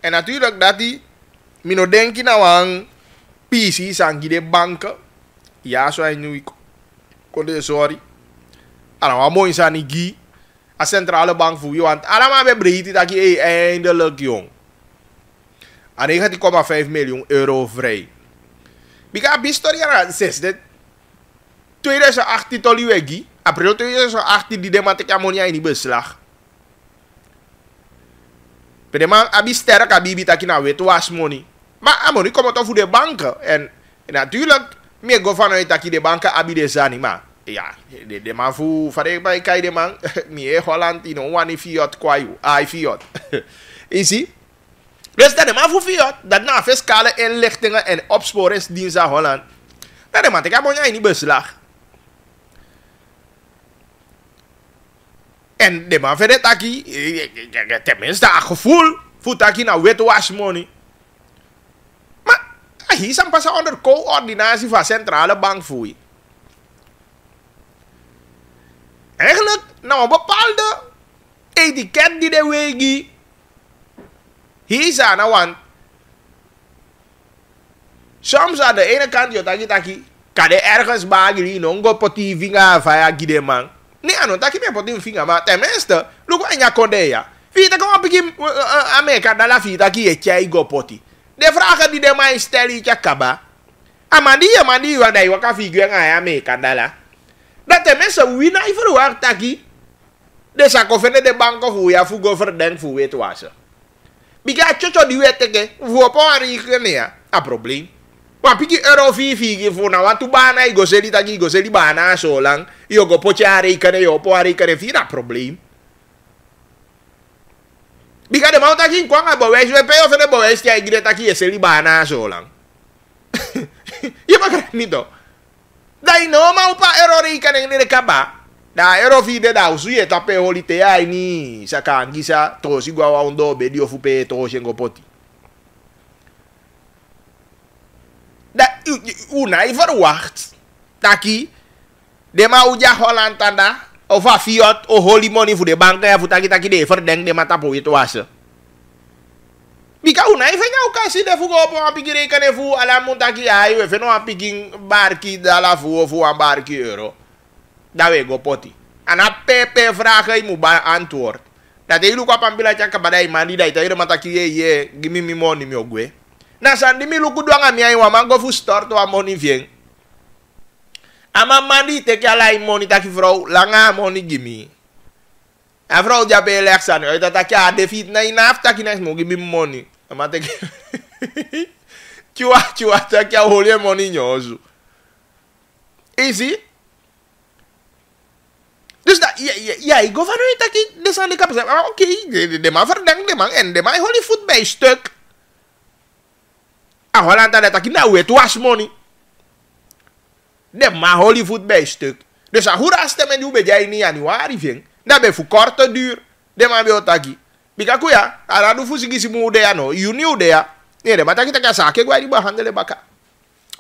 En natuurlijk dat die. Mino dengki na wang. PC sangi de banken. Ja, zo hij nu ik. kode sorry ala wa mooi sa ni gi a centrale bank fu yo want ala ma be breiti dat je eindelijk jong a 19,5 miljoen euro vrij bika bistoria ra ses 2018 toli april 2018 di dematik amonia ini beslag Pedemang abis terak abibi takina wet was money. Maar Amoni komt toch voor de banken. En, en natuurlijk, Mie go fano itaki e de banka abi de zani ma. Ja, de, de man fu fare e bai kai de man. Mie e Holland ino wani fiat kwayu. Ai fiot. Isi? Dus dat de man fu fiat. Dat na fiscale inlichtingen en opsporingsdienst aan Holland. Dat de man teka bonja in die beslag. En de man verder taki. Tenminste, een gevoel. Voetaki na witwash money. hi sam passa under koordinasi fa centrale bank FUI. Eigenlijk, nou een bepaalde etiket di de wegi. Hier zijn nou want. Soms aan de ene kant, je taki taki, kan ergens bagen die poti op die vinger van je gide man. Nee, aan taki me poti vinga ma maar tenminste, look wat je kon deja. Vita, kom op, ik Amerika, dan la ki e chai go poti fraka di de dem steli cha kaba. Amandi Amandi mandi wa dai wa kafigu nga ya me kandala. te me so na i fruar taki. De sa ko fene de banko fu ya fu go den fu weet Bi ga chocho di weteke fu po ari ya A problem. Ma piki ero fi fi gi fu na watu bana i goseli taki goseli bana so lang. Yo go pociare i kane yo po ari kane fi na problem. Bika de mau takin kwa nga bowes, we peyo fene bowes, ti aigire taki ye seli bana so lang. Ye pa kare nito. Da ino ma upa erore ika neng nere kaba, da ero fi de da usu ye tape holi te ai ni sa kangi sa tosi gwa wa undo fupe tosi ngo poti. Da una ifar wacht, taki, de ma uja holan tanda, Ova Fiat, O holy money vous de bancaire vous taki taki de fer deng de mata pour itu asa Bika una ife nya ukasi de fu gopo apigire kane fu ala munta ki ayo ife barki dala la fu fu an barki euro. Da we gopoti. Ana pepe vraga imu ba antwoord. Da ilu kwa pambila chaka badai mani da itaire mata ki ye ye gimi mi moni mi ogwe. Na sandi mi luku duanga mi ayo mango fu store to Money vien. Ama mandi teki ala money taki vrouw, langa money gimi. En vrouw die bij legt dat defeat na in taki na money. Ama teki. Chua chua taki a holie money nyozu. Easy. Dus dat, ja, ja, ja, ik ga vanuit dat ik de oké, okay, de, man verdenkt de man en de man holy football bij stuk. Ah, aan dat ik nou money. de mag Hollywood bijstuk. Dus ahura stemmen die bij jij in januari ving. Dat ben voor korte duur. De ma bij otagi. Bika kuya, aradu fusi gisi mu udea no, juni udea. Nee, de mataki taka sake gwa di behandelen baka.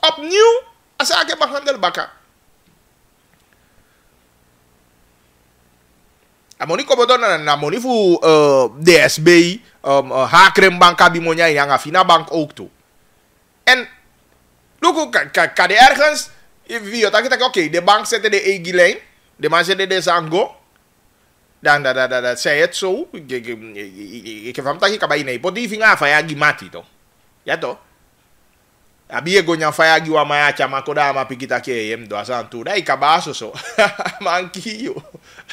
Opnieuw, asake behandelen baka. Amoni kobo na na moni fu uh, DSBI, um, uh, hakrem bank kabimonya yang afina bank ook toe. En, doe ka, ka, ka de ergens vi yo takitaki ke, okay, de bank sete de i giläng, de man sete de sango, dan da da da da säger så, ike fam taki kaba inei, poti finga afayagi mati to, ya to, abie gonya afayagi wa mayacha makoda ama pikita ke yem do asantu, da ikaba aso so, mankiyo,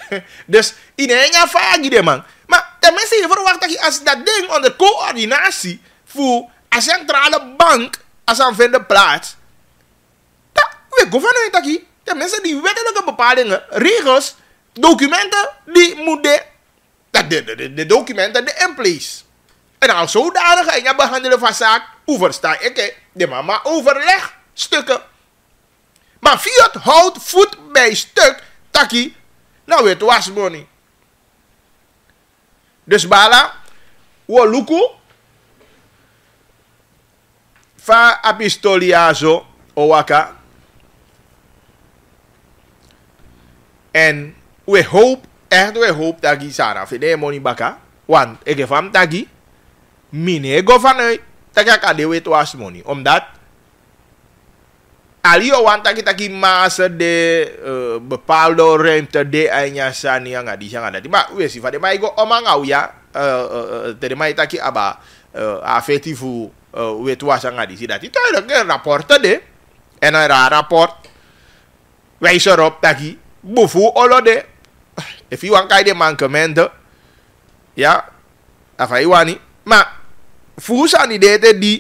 dus inei nga afayagi de man, ma temesi verwacht ki as da ding on coördinatie koordinasi, a centrale bank, asan aan vinden plaats, de governor taki. De mensen die wettelijke bepalingen, regels, documenten, die moeten de, de, de, documenten de employees. En als zodanig en je behandelen van zaak, oversta ik de mama overleg stukken. Maar Fiat houdt voet bij stuk, taki, nou het was money. Dus bala, luku, fa apistoliazo, owaka, And we hope echt we hope dat saraf Sarah vindt money baka. Want ik heb hem tagi. Mine go vanuit dat ik aan de was money. Omdat Alio want taki taki masa de uh, eh, bepaalde rente de ainya sani yang adi yang ada. Ma, we sifat de mai go omang au ya. Uh, eh, uh, eh, mai taki aba uh, afetifu uh, we tuas yang adi dat Itu ada rapporte de. En era rapport. Wij erop taki bufu olode if you want kaide mankement ya afai wani ma fusa ni te di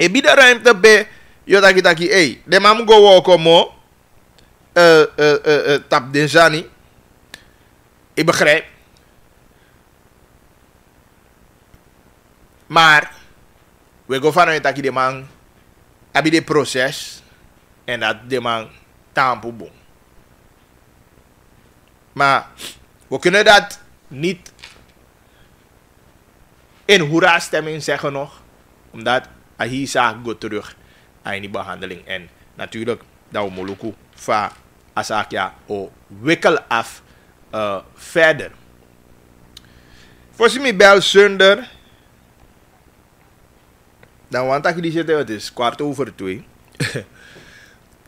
e bida raim be, yo taki taki ei de mam go woko mo uh, eh, uh, eh, uh, eh, uh, tap denjani ik e begrijp maar we go vanuit taki de man heb de proces en dat de man tampu bon Maar we kunnen dat niet in hoera-stemming zeggen nog. Omdat Ahisa gaat terug aan die behandeling. En natuurlijk, dat we Moluku va Asakia o wikkel af eh, verder. Volgens mij bel zonder. Dan want ik die zitten, het is kwart over twee.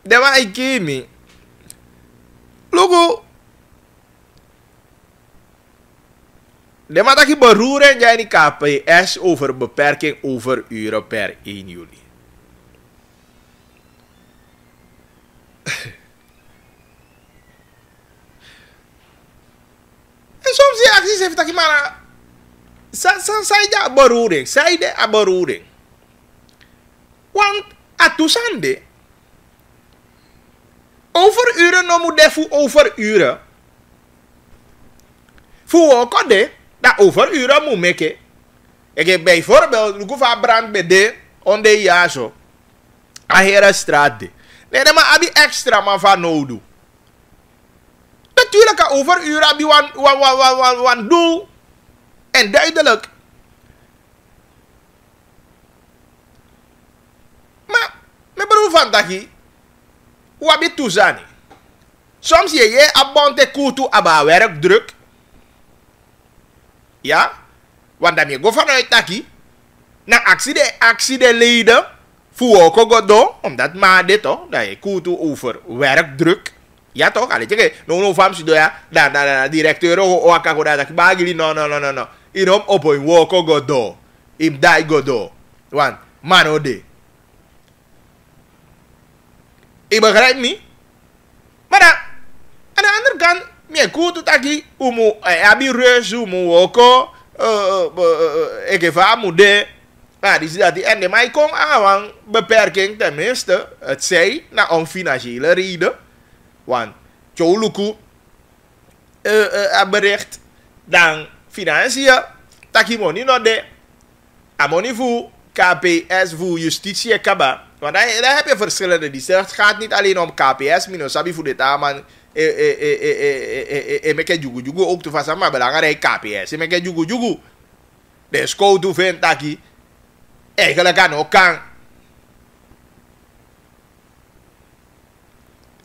Dan was ik me. Logo, De beroeren jij die KPS over beperking over uren per 1 juli. En soms die acties heeft dat je maar. Eh, zij de beroering, zij de beroering. Want atusande. Overuren no moet voor overuren. Voor kan de dat overuren moet maken. Ik heb bijvoorbeeld, ik ga brand bij de, onder jaar zo. Aan straat Nee, maar abi extra maar van nodig. Natuurlijk, overuren heb je wan, wan, wan, wan, wan doel. En duidelijk. Maar, mijn broer vandaag, hoe heb je toezani? Soms je je abonte kutu aba werkdruk ya wandamye governor itaki na Accident, accident leader, fu leden voor do godo omdat ma dit oh dat je kutu over werkdruk ja toch alle tjeke no no fam do ya da da da directeur o aka goda da bagili no no no no no inom opo in woko godo im dai do want man ode ik e begrijp niet maar aan de andere kant Mwen kou tout aki, ou mou e, abirej, ou mou woko, eke va mou de. Nou, dus e, e, dat die NMI komt beperking tenminste. Het zij om financiële reden. Want Choluku uh, uh, bericht dan financiën. Dat je money de. Amoni vu KPS voor justitie kaba. Want daar, daar heb je verschillende diensten. gaat niet alleen om KPS, minus voor dit man. e, e, e, e, e, e meke jugu-jugu ook tu fasama belanga de KPS. E meke jugu-jugu. De sko tu ven taki. Eigenlijk aan ook kan.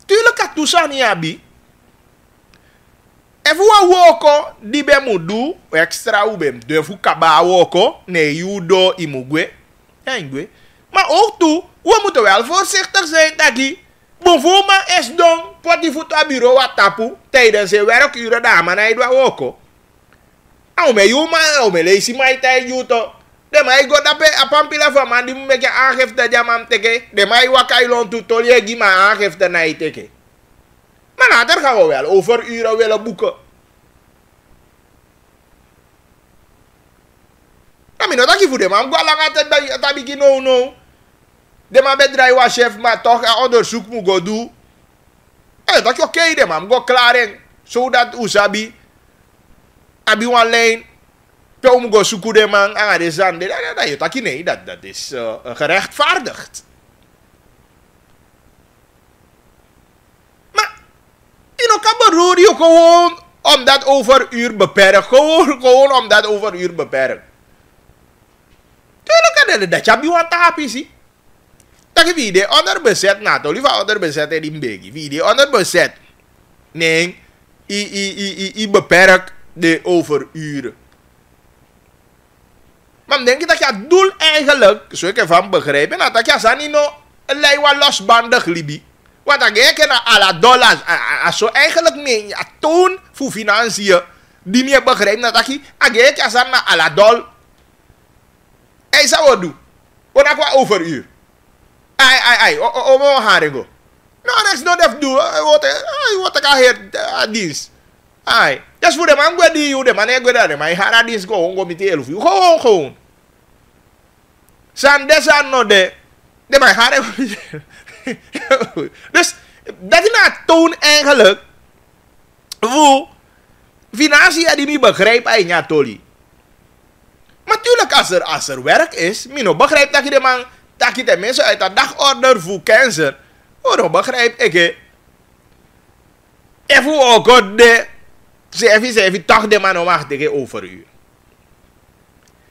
Tuurlijk kan abi. E fu a woko di be mu du extra u bem de vu kaba woko ne yu do imugwe. Ja ingwe. Maar ook toe, we moeten wel voorzichtig zijn, Dagi. Mvuma es don poti foto a bureau wat tapu wero ki yura da mana mana doet A Au me yuma, au me leisi mai tai yuto. De mai go dape a pampila fa mandi di meke da jamam teke. De mai wakai lon tu gi ma a aangifte nai ke. Maar later ter we wel overuren willen boeken. Kami no taki fude mam gua langate tabi ki no no. de ma bedrijf was chef, maar toch een onderzoek moet gaan doen. En eh, dat is oké, okay, man. Go klaren. Zodat so Usabi. Abi one lijn. Pio moet go zoeken, de man. En de zand. Dat, dat, nee, dat, dat is uh, gerechtvaardigd. Maar. In elkaar beroer je gewoon. Om dat uur beperkt. Gewoon, gewoon om dat over uur beperkt. Tuurlijk, dat je bij een tapie ziet. Tak vi de onder beset na to, liva onder bezet in begi. Video de onder beset, Nee, i i i i i beperk de overuren. Mam denk dat je doel eigenlijk, zo ik ervan begrijpen, nou, dat je zani no leiwa losbandig libi. Want dan kijk je naar nou, ah, alle dollars. je ah, ah, eigenlijk meen je toon voor financiën. Die meer begrijpt dat je, dan kijk je naar alle dollar. Hij zou wat doen. Wat ik Ai, ai, ai, O, o, o go. No, that's not have do. I want to, I want to hear this. Ay. Just for them, I'm going to you them. I'm going to had this go. on going to tell you. Go, go. San des no not there. They Dus dat is nou toen eigenlijk hoe financiën die niet begrijp aan je Maar als er, als er werk is, mino begrijpt dat je de man dat je mensen uit dat dagorder voor cancer. Waarom oh, begrijp ik het? Even ook de 7, toch de man om over u.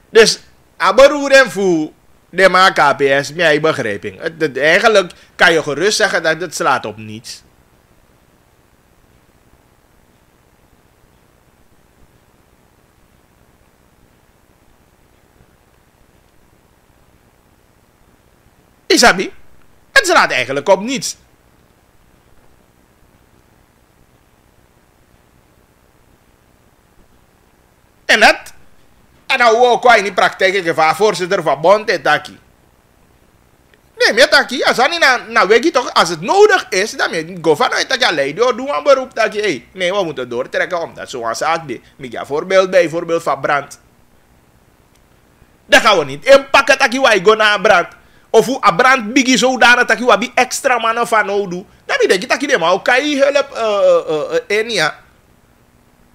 Dus, en voor de KPS, mijn begrijping. eigenlijk kan je gerust zeggen dat het slaat op niets. Isabi. Het laat eigenlijk op niets. En dat, en dat nou ook in die praktijk gevaar voorzitter van Bond en Taki. Nee, meer Taki, als na, wegi toch, als het nodig is, dan moet go vanuit dat je leidt door een beroep dat je, nee, we moeten doortrekken omdat zo'n zaak die, met je voorbeeld bijvoorbeeld van brand. Dat gaan we niet inpakken dat je wij go naar brand of a brand bigi daar dat je wat extra mannen van nou doet. Dan ben je dat je maar ook kan je hulp uh, uh, uh, enia.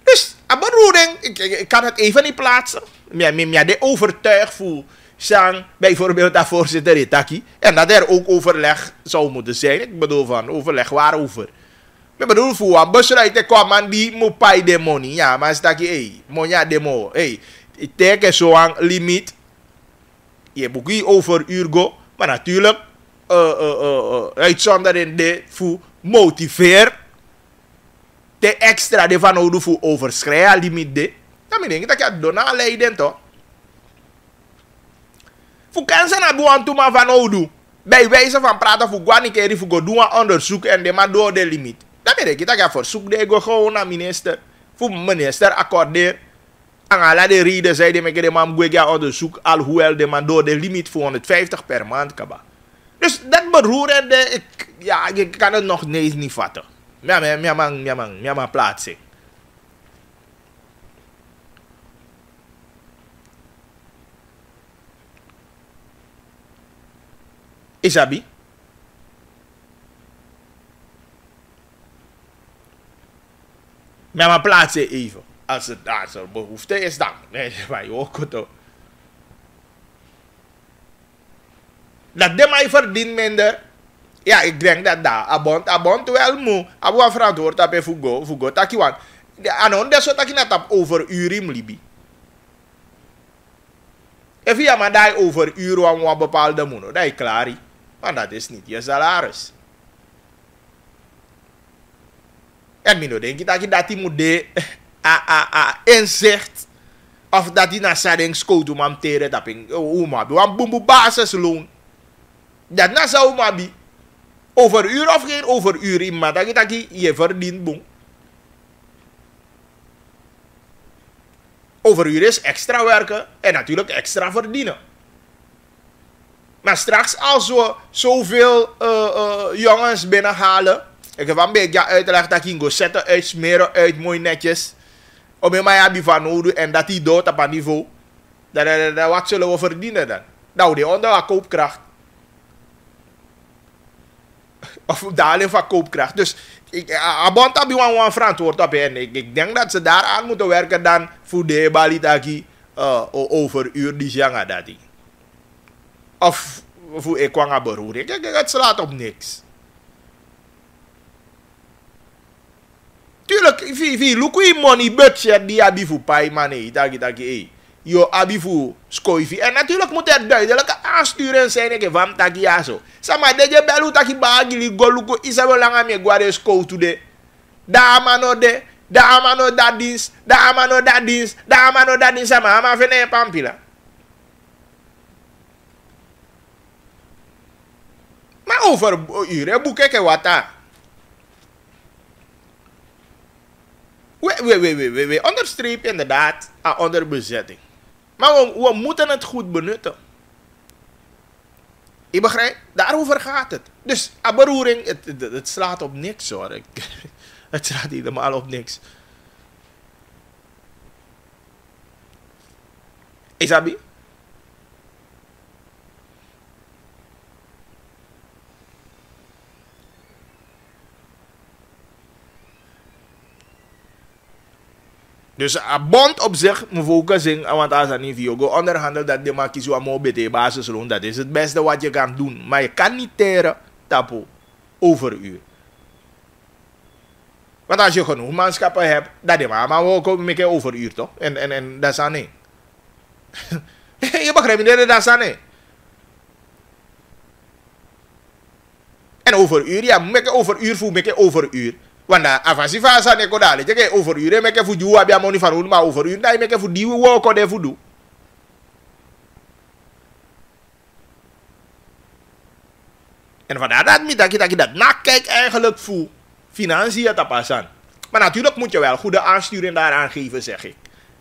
Dus, een beroering, ik, ik kan het even niet plaatsen. Maar ik de overtuigd voel. Zang bijvoorbeeld dat voorzitter Itaki. En dat er ook overleg zou moeten zijn. Ik bedoel van overleg waarover. Ik bedoel voor een besluit. Ik kwam aan die moet de money. Ja, maar Itaki, hey, monja demo. Hey, ik teken zo'n limiet. Je boekie over uur go. Maar natuurlijk, uh, eh, eh, eh, uitzondering de voor motiveer de extra de van oude voor overschrijden limiet de. Dan ben ik dat je dona leiden toch? Voor kansen naar buan toe maar van oude. Bij wijze van praten voor gewoon ik er voor doen onderzoek en de maar door de limiet. Dan ben ik dat je verzoek de gewoon naar minister. Voor minister accordeer. Angala ah, de reden zei dat ik de man onderzoek oh, al alhoewel de man door de limiet voor 150 per maand kaba. Dus dat beroerende, ik, ja, ik kan het nog niet, niet vatten. Mia ja, mia man, mia man, ja, man, plaatsen Isabi. Maar mijn plaatsen even het daar a se, bo dan, es dan, ne, vai, ook het Dat de mij verdient minder. Ja, ik denk dat daar. Abont, abont wel moe. Abu afraad hoort dat bij Fugo, Fugo takiwan. Anon deso taki natap dat over urim libi. En ja, maar dat over uur aan een bepaalde mono, dat is klaar. Want dat is niet je salaris. En mino denk dat je dat moet doen a inzicht of dat die naar saringscode om hem te dat ik eh, oma bi want boem basisloon dat na zou maar bi over uur of geen over uur in maar dat dat je verdient Over uur is extra werken en natuurlijk extra verdienen maar straks als we zoveel eh, eh, jongens binnenhalen ik heb een beetje uitgelegd dat je go zetten smeren uit mooi netjes om in Miami van Odu en dat die dood op een niveau. wat zullen we verdienen dan? Nou, die onder koopkracht. Of daling van koopkracht. Dus ik, Abond heb je verantwoord op en Ik, denk dat ze daaraan moeten werken dan voor de balitaki uh, eh, over uur die janga dat die. Of voor ik kwam beroering. Het slaat op niks. Tuurlijk, if you look at money budget die abi voor pay money, dat dat je je abifu skoifi. En natuurlijk moet het duidelijke aansturing zijn, ik van takia zo. Sama, oh, de je belu taki bagili goluko isabel langa mi guare score today. Da amano de, da amano da dins, da amano da dins, da amano da dins, sama, ama vene pampila. Maar over uren oh, boeken wat daar. We, we, we, we, we, onderstrepen inderdaad aan onderbezetting. Maar we, moeten het goed benutten. Ik begrijp, daarover gaat het. Dus aan beroering, het, het, het, slaat op niks hoor. Het slaat helemaal op niks. Isabi? Dus een bond op zich moet ook want als dat niet je go onderhandelen, dat de maar kies wat mooi BT basisloon, dat is het beste wat je kan doen. Maar je kan niet teren tapo overuur. Want als je genoeg manschappen hebt, dat je maar, maar we komen met over overuur toch? En, en, en dat is aan nee. je begrijpt niet, dat is aan nee. En overuur, ja, met overuur voel, met overuur wanda afasi fasane ko dale jege overure meke fuju wa bia moni farun ma overure dai meke fudi wo ko de fudu en vandaar dat niet dat je, dat na eigenlijk voor financiën te passen. Maar natuurlijk moet je wel goede aansturing daaraan geven, zeg ik.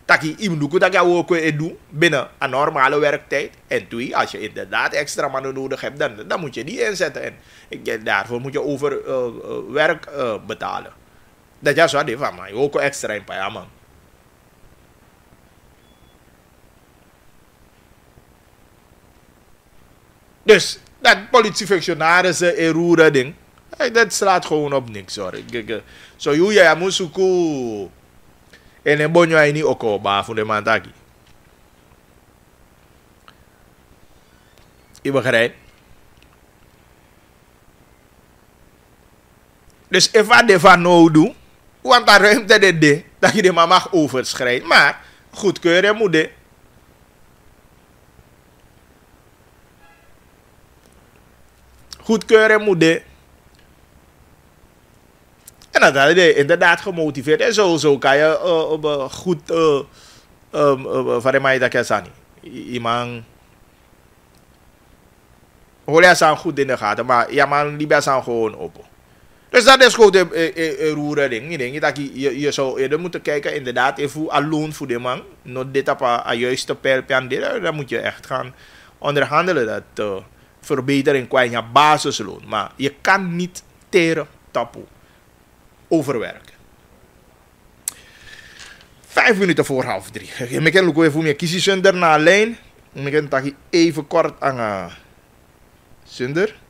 Taki je dat je ook doen binnen een normale werktijd. En twee, als je inderdaad extra mannen nodig hebt, dan, dan moet je die inzetten. En daarvoor moet je over eh, eh, werk eh, betalen. Dat is wat van mij. Ook extra in Dus dat politiefunctionarissen in roer ding, dat slaat gewoon op niks Sorry, Zo, so, je moet zoeken ene bonyo aini oko ba fundamentaki je begrijpt dus eva deva no doen want daar ruimte de de dat je de maar overschrijdt. maar goedkeuren moet de goedkeuren moet de en dat ben inderdaad gemotiveerd. En zo, zo kan je eh, eh, goed. Varema eh, uh, dat kersani? zijn. Iemand. je zijn goed in de gaten, maar ja, man, zijn gewoon op. Dus dat is gewoon een roere ding. denk dat je, je zou eerder moeten kijken, inderdaad, even alleen voor de man. Not dit op een juiste dit. Dan moet je echt gaan onderhandelen. Dat verbetering qua je basisloon. Maar je kan niet teren tappen overwerken. Vijf minuten voor half drie. Ik kan ook even kiezen zonder naar lijn. Ik kan even kort aan zonder.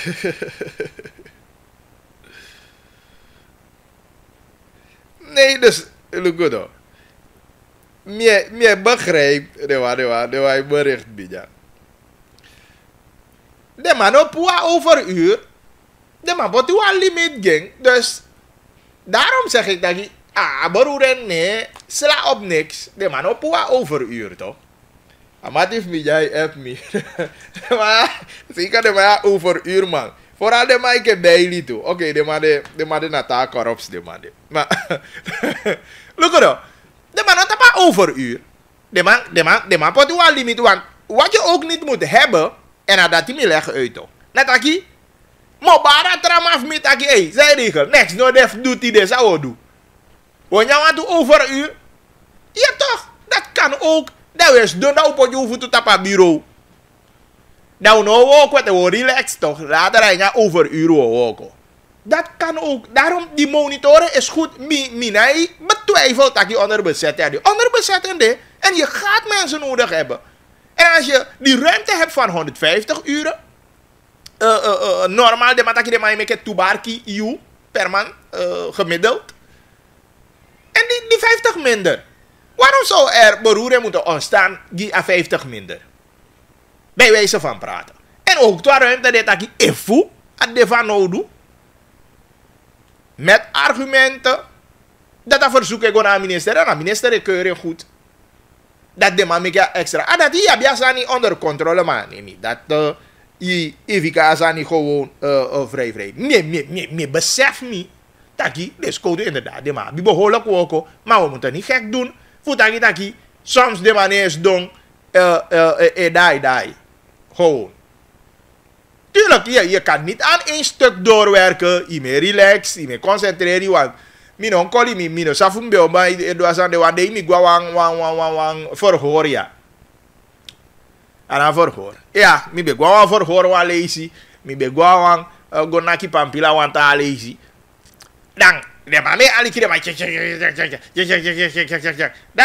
nee, dus, Lugudo. Mij begrijpt, de waar, de waar, de waar, bericht bieden. De man op over uur. de man wat een limit ging. Dus, daarom zeg ik dat hij, ah, broer nee, sla op niks. De man op over overuur, toch? Amatif ah, jij help me. maar, zeker de maar over uur man. Vooral de maar ik bij toe. Oké, okay, de maar de, de maar de nata korps de maar de. Maar, look at De man had maar over uur. De man, de man, de man pot een limit Want wat je ook niet moet hebben, en dat die me leggen uit toch. Net aki. Maar bara tramaf met aki, hey, zij regel. Next, no def doet die de zou doen. Wanneer je wat over uur. Ja toch, dat kan ook. Daí um, is dão o je vuto tapa bureau. Nou nou ook wat we relax toch. Later hij over uur Dat kan ook. Daarom die monitoren is goed. Minai betwijfelt dat je onderbezet hebt. Onderbezettende. En je gaat mensen nodig hebben. En als je die ruimte hebt van 150 uren. Uh, uh, normaal de mataki de maimeke tubarki iu per man gemiddeld. En die, die 50 minder. Waarom zou er beroering moeten ontstaan die aan 50 minder? Bij wijze van praten. En ook door ruimte dat ik efu aan de van nou doe. Met argumenten. Dat dat verzoek ik aan de minister. En de minister goed. Dat de man extra. En ah, dat die abia niet onder controle maar nee, Dat eh, die Ivika zijn gewoon uh, uh, vrij vrij. Nee, nee, nee, nee, besef me. Dat die, dus code inderdaad, de man. Die behoorlijk ook. Maar we moeten niet gek doen. Voetaki taki. Soms de manier is dan uh, eh, uh, eh, uh, eh, die, die. Gewoon. Tuurlijk, je, je kan niet aan één stuk doorwerken. Je meer relax, je meer concentreren. Want mijn onkoli, mijn mino safumbeo, maar ik doe aan de wande, ik ga wang, wang, wang, wang, wang, verhoor, ja. En aan verhoor. Ja, ik ben gewoon verhoor, wang lezen. Ik ben gewoon gonaki pampila, want ta lezen. Dank maar.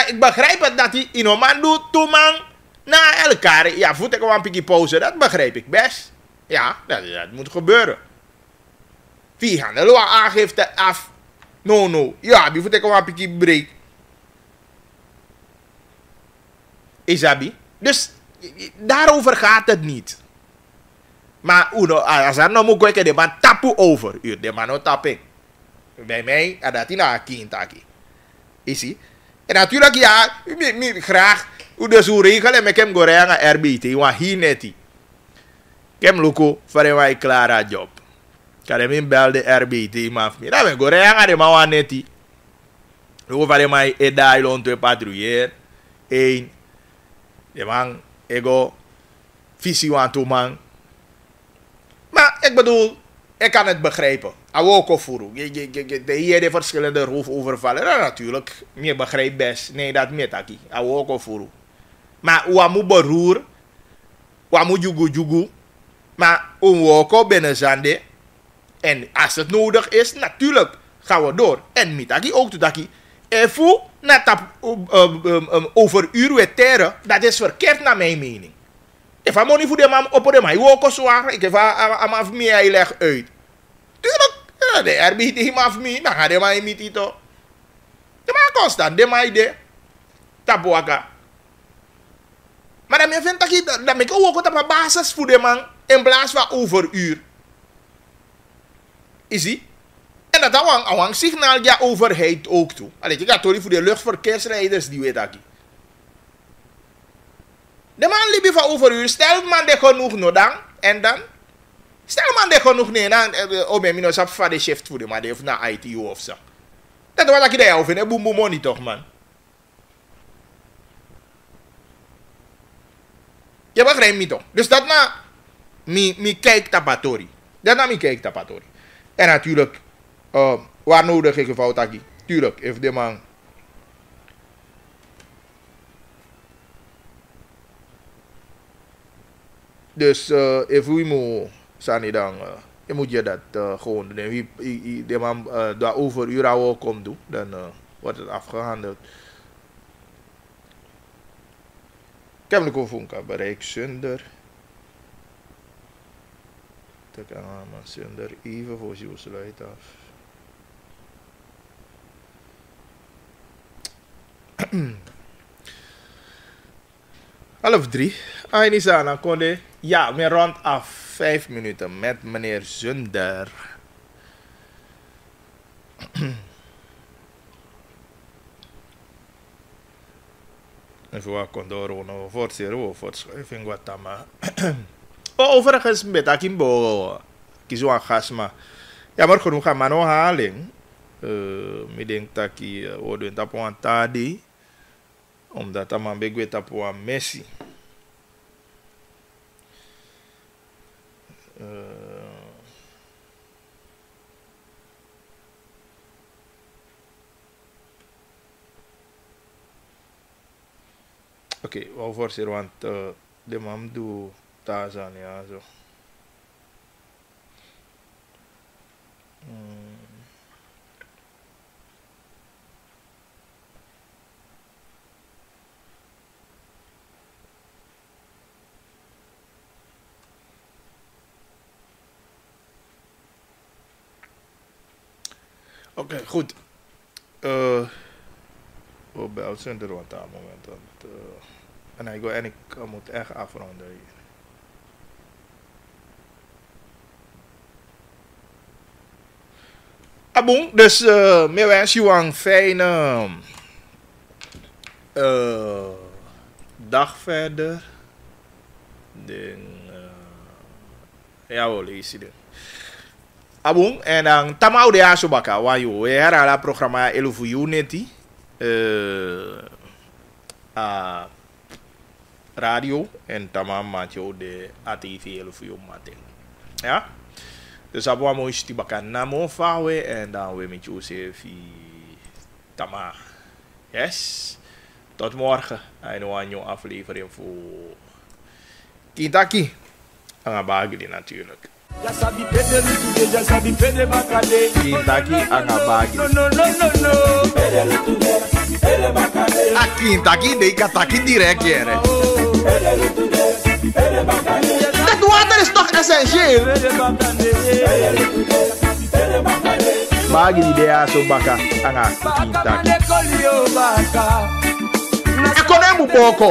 Ik begrijp het dat hij in doet, toen man. na elkaar. Ja, voet ik een pikje pauze. Dat begrijp ik best. Ja, dat, moet gebeuren. Wie gaan de aangifte af? No, no. Ja, die voet ik een pikje break. Isabi. Dus daarover gaat het niet. Maar uno, als er nog moet kijken, de man tapu over. De man no tapping bij mij, en dat is een kind Is En natuurlijk, ja, ik wil graag hoe de zo regelen, ik heb gewoon RBT, want hier net. Ik heb loko voor een klare job. Ik heb bel de RBT, maar ik heb gewoon de mawa net. Loko voor mij een dailon te patrouilleren. Eén, de man, ego, visie want oh, man. Maar ik bedoel, ik kan het begrijpen. Awokofuru, de hier de verschillende roofovervallen. Ja, natuurlijk, je begrijpt best. Nee, dat niet Awokofuru. Maar furu. beroer, moet jugu jugu. Maar onwoko binnen zande. En als het nodig is, natuurlijk gaan we door. En mitaki ook tutaki. Efu na tap um, over uur terre, dat is verkeerd naar mijn mening. Ik ga niet voor de man op de man. Ik ook zwaar. Ik ga aan mijn meer uit. Tuurlijk de erbit him af mi, na ga de niet mi tito. De ma constant, de mai de. Tabuaga. Maar dan vind ik dat ik ook op een basis voor de man in plaats van overuur. Is ie? En dat is een signaal ja overheid ook toe. Allee, je gaat voor de luchtverkeersrijders die weet dat. De man liep van overuur, stel man de genoeg no dan en dan. Stel man dat genoeg nee, dan eh, eh, oh ben minus nou, op vader shift de man. die heeft naar ITU of zo. Dat wat ik daar over, hè, een boem man. Je begrijpt me toch? Dus dat na mi mi kijk tapatori. Dat na mi kijk tapatori. En natuurlijk uh, waar nodig ik fout aki. Tuurlijk, if de man Dus uh, if we moet dan, eh, je moet je dat eh, gewoon doen. Wie die man eh, daar over uur komt doen, dan wordt het afgehandeld. Kemelijk Ofunka bereik Sunder. ik kan man Sunder even voor je sluit af. Half drie. Ainisana konde, ja, we rond af. vijf minuten met meneer Zunder. Even wat condoro no voortzero voortschuiving wat dan maar. Oh, overigens met Akimbo. Kizo aan gasma. Jammer genoeg aan mano haling. Uh, eh, mi denk dat ik uh, eh, odo en tapo aan tadi. Omdat dat man begwe tapo Messi. ik wou forceren, want uh, de mam doet ja zo. Hmm. Oké, okay, goed. Uh, eh, we oh, zijn er want aan het moment. Want, uh en ik, en eh, ik moet echt afronden hier. Abong, dus uh, eh, meer wens je een fijne ehm, uh, eh, dag verder. Dan, uh, ja, wel lees je en dan tamau de asobaka, je We hebben al programma Elufu Unity. Uh, uh, radio en tamam macho de ATV Elfio matin. Ja? Dus abwa mo isti bakan namo fawe en dan we met Jose fi tama. Yes? Tot morgen. En een aflevering voor Kintaki. bagli natuurlijk. Kintaki bagli No, no, no, no, no. Pedele together. Pedele bacale. A Kintaki de Kataki direct, jere. Yeah, That water is not essential. Bagi di dea so baka anga kinta. Ekone mu poko.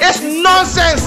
It's nonsense.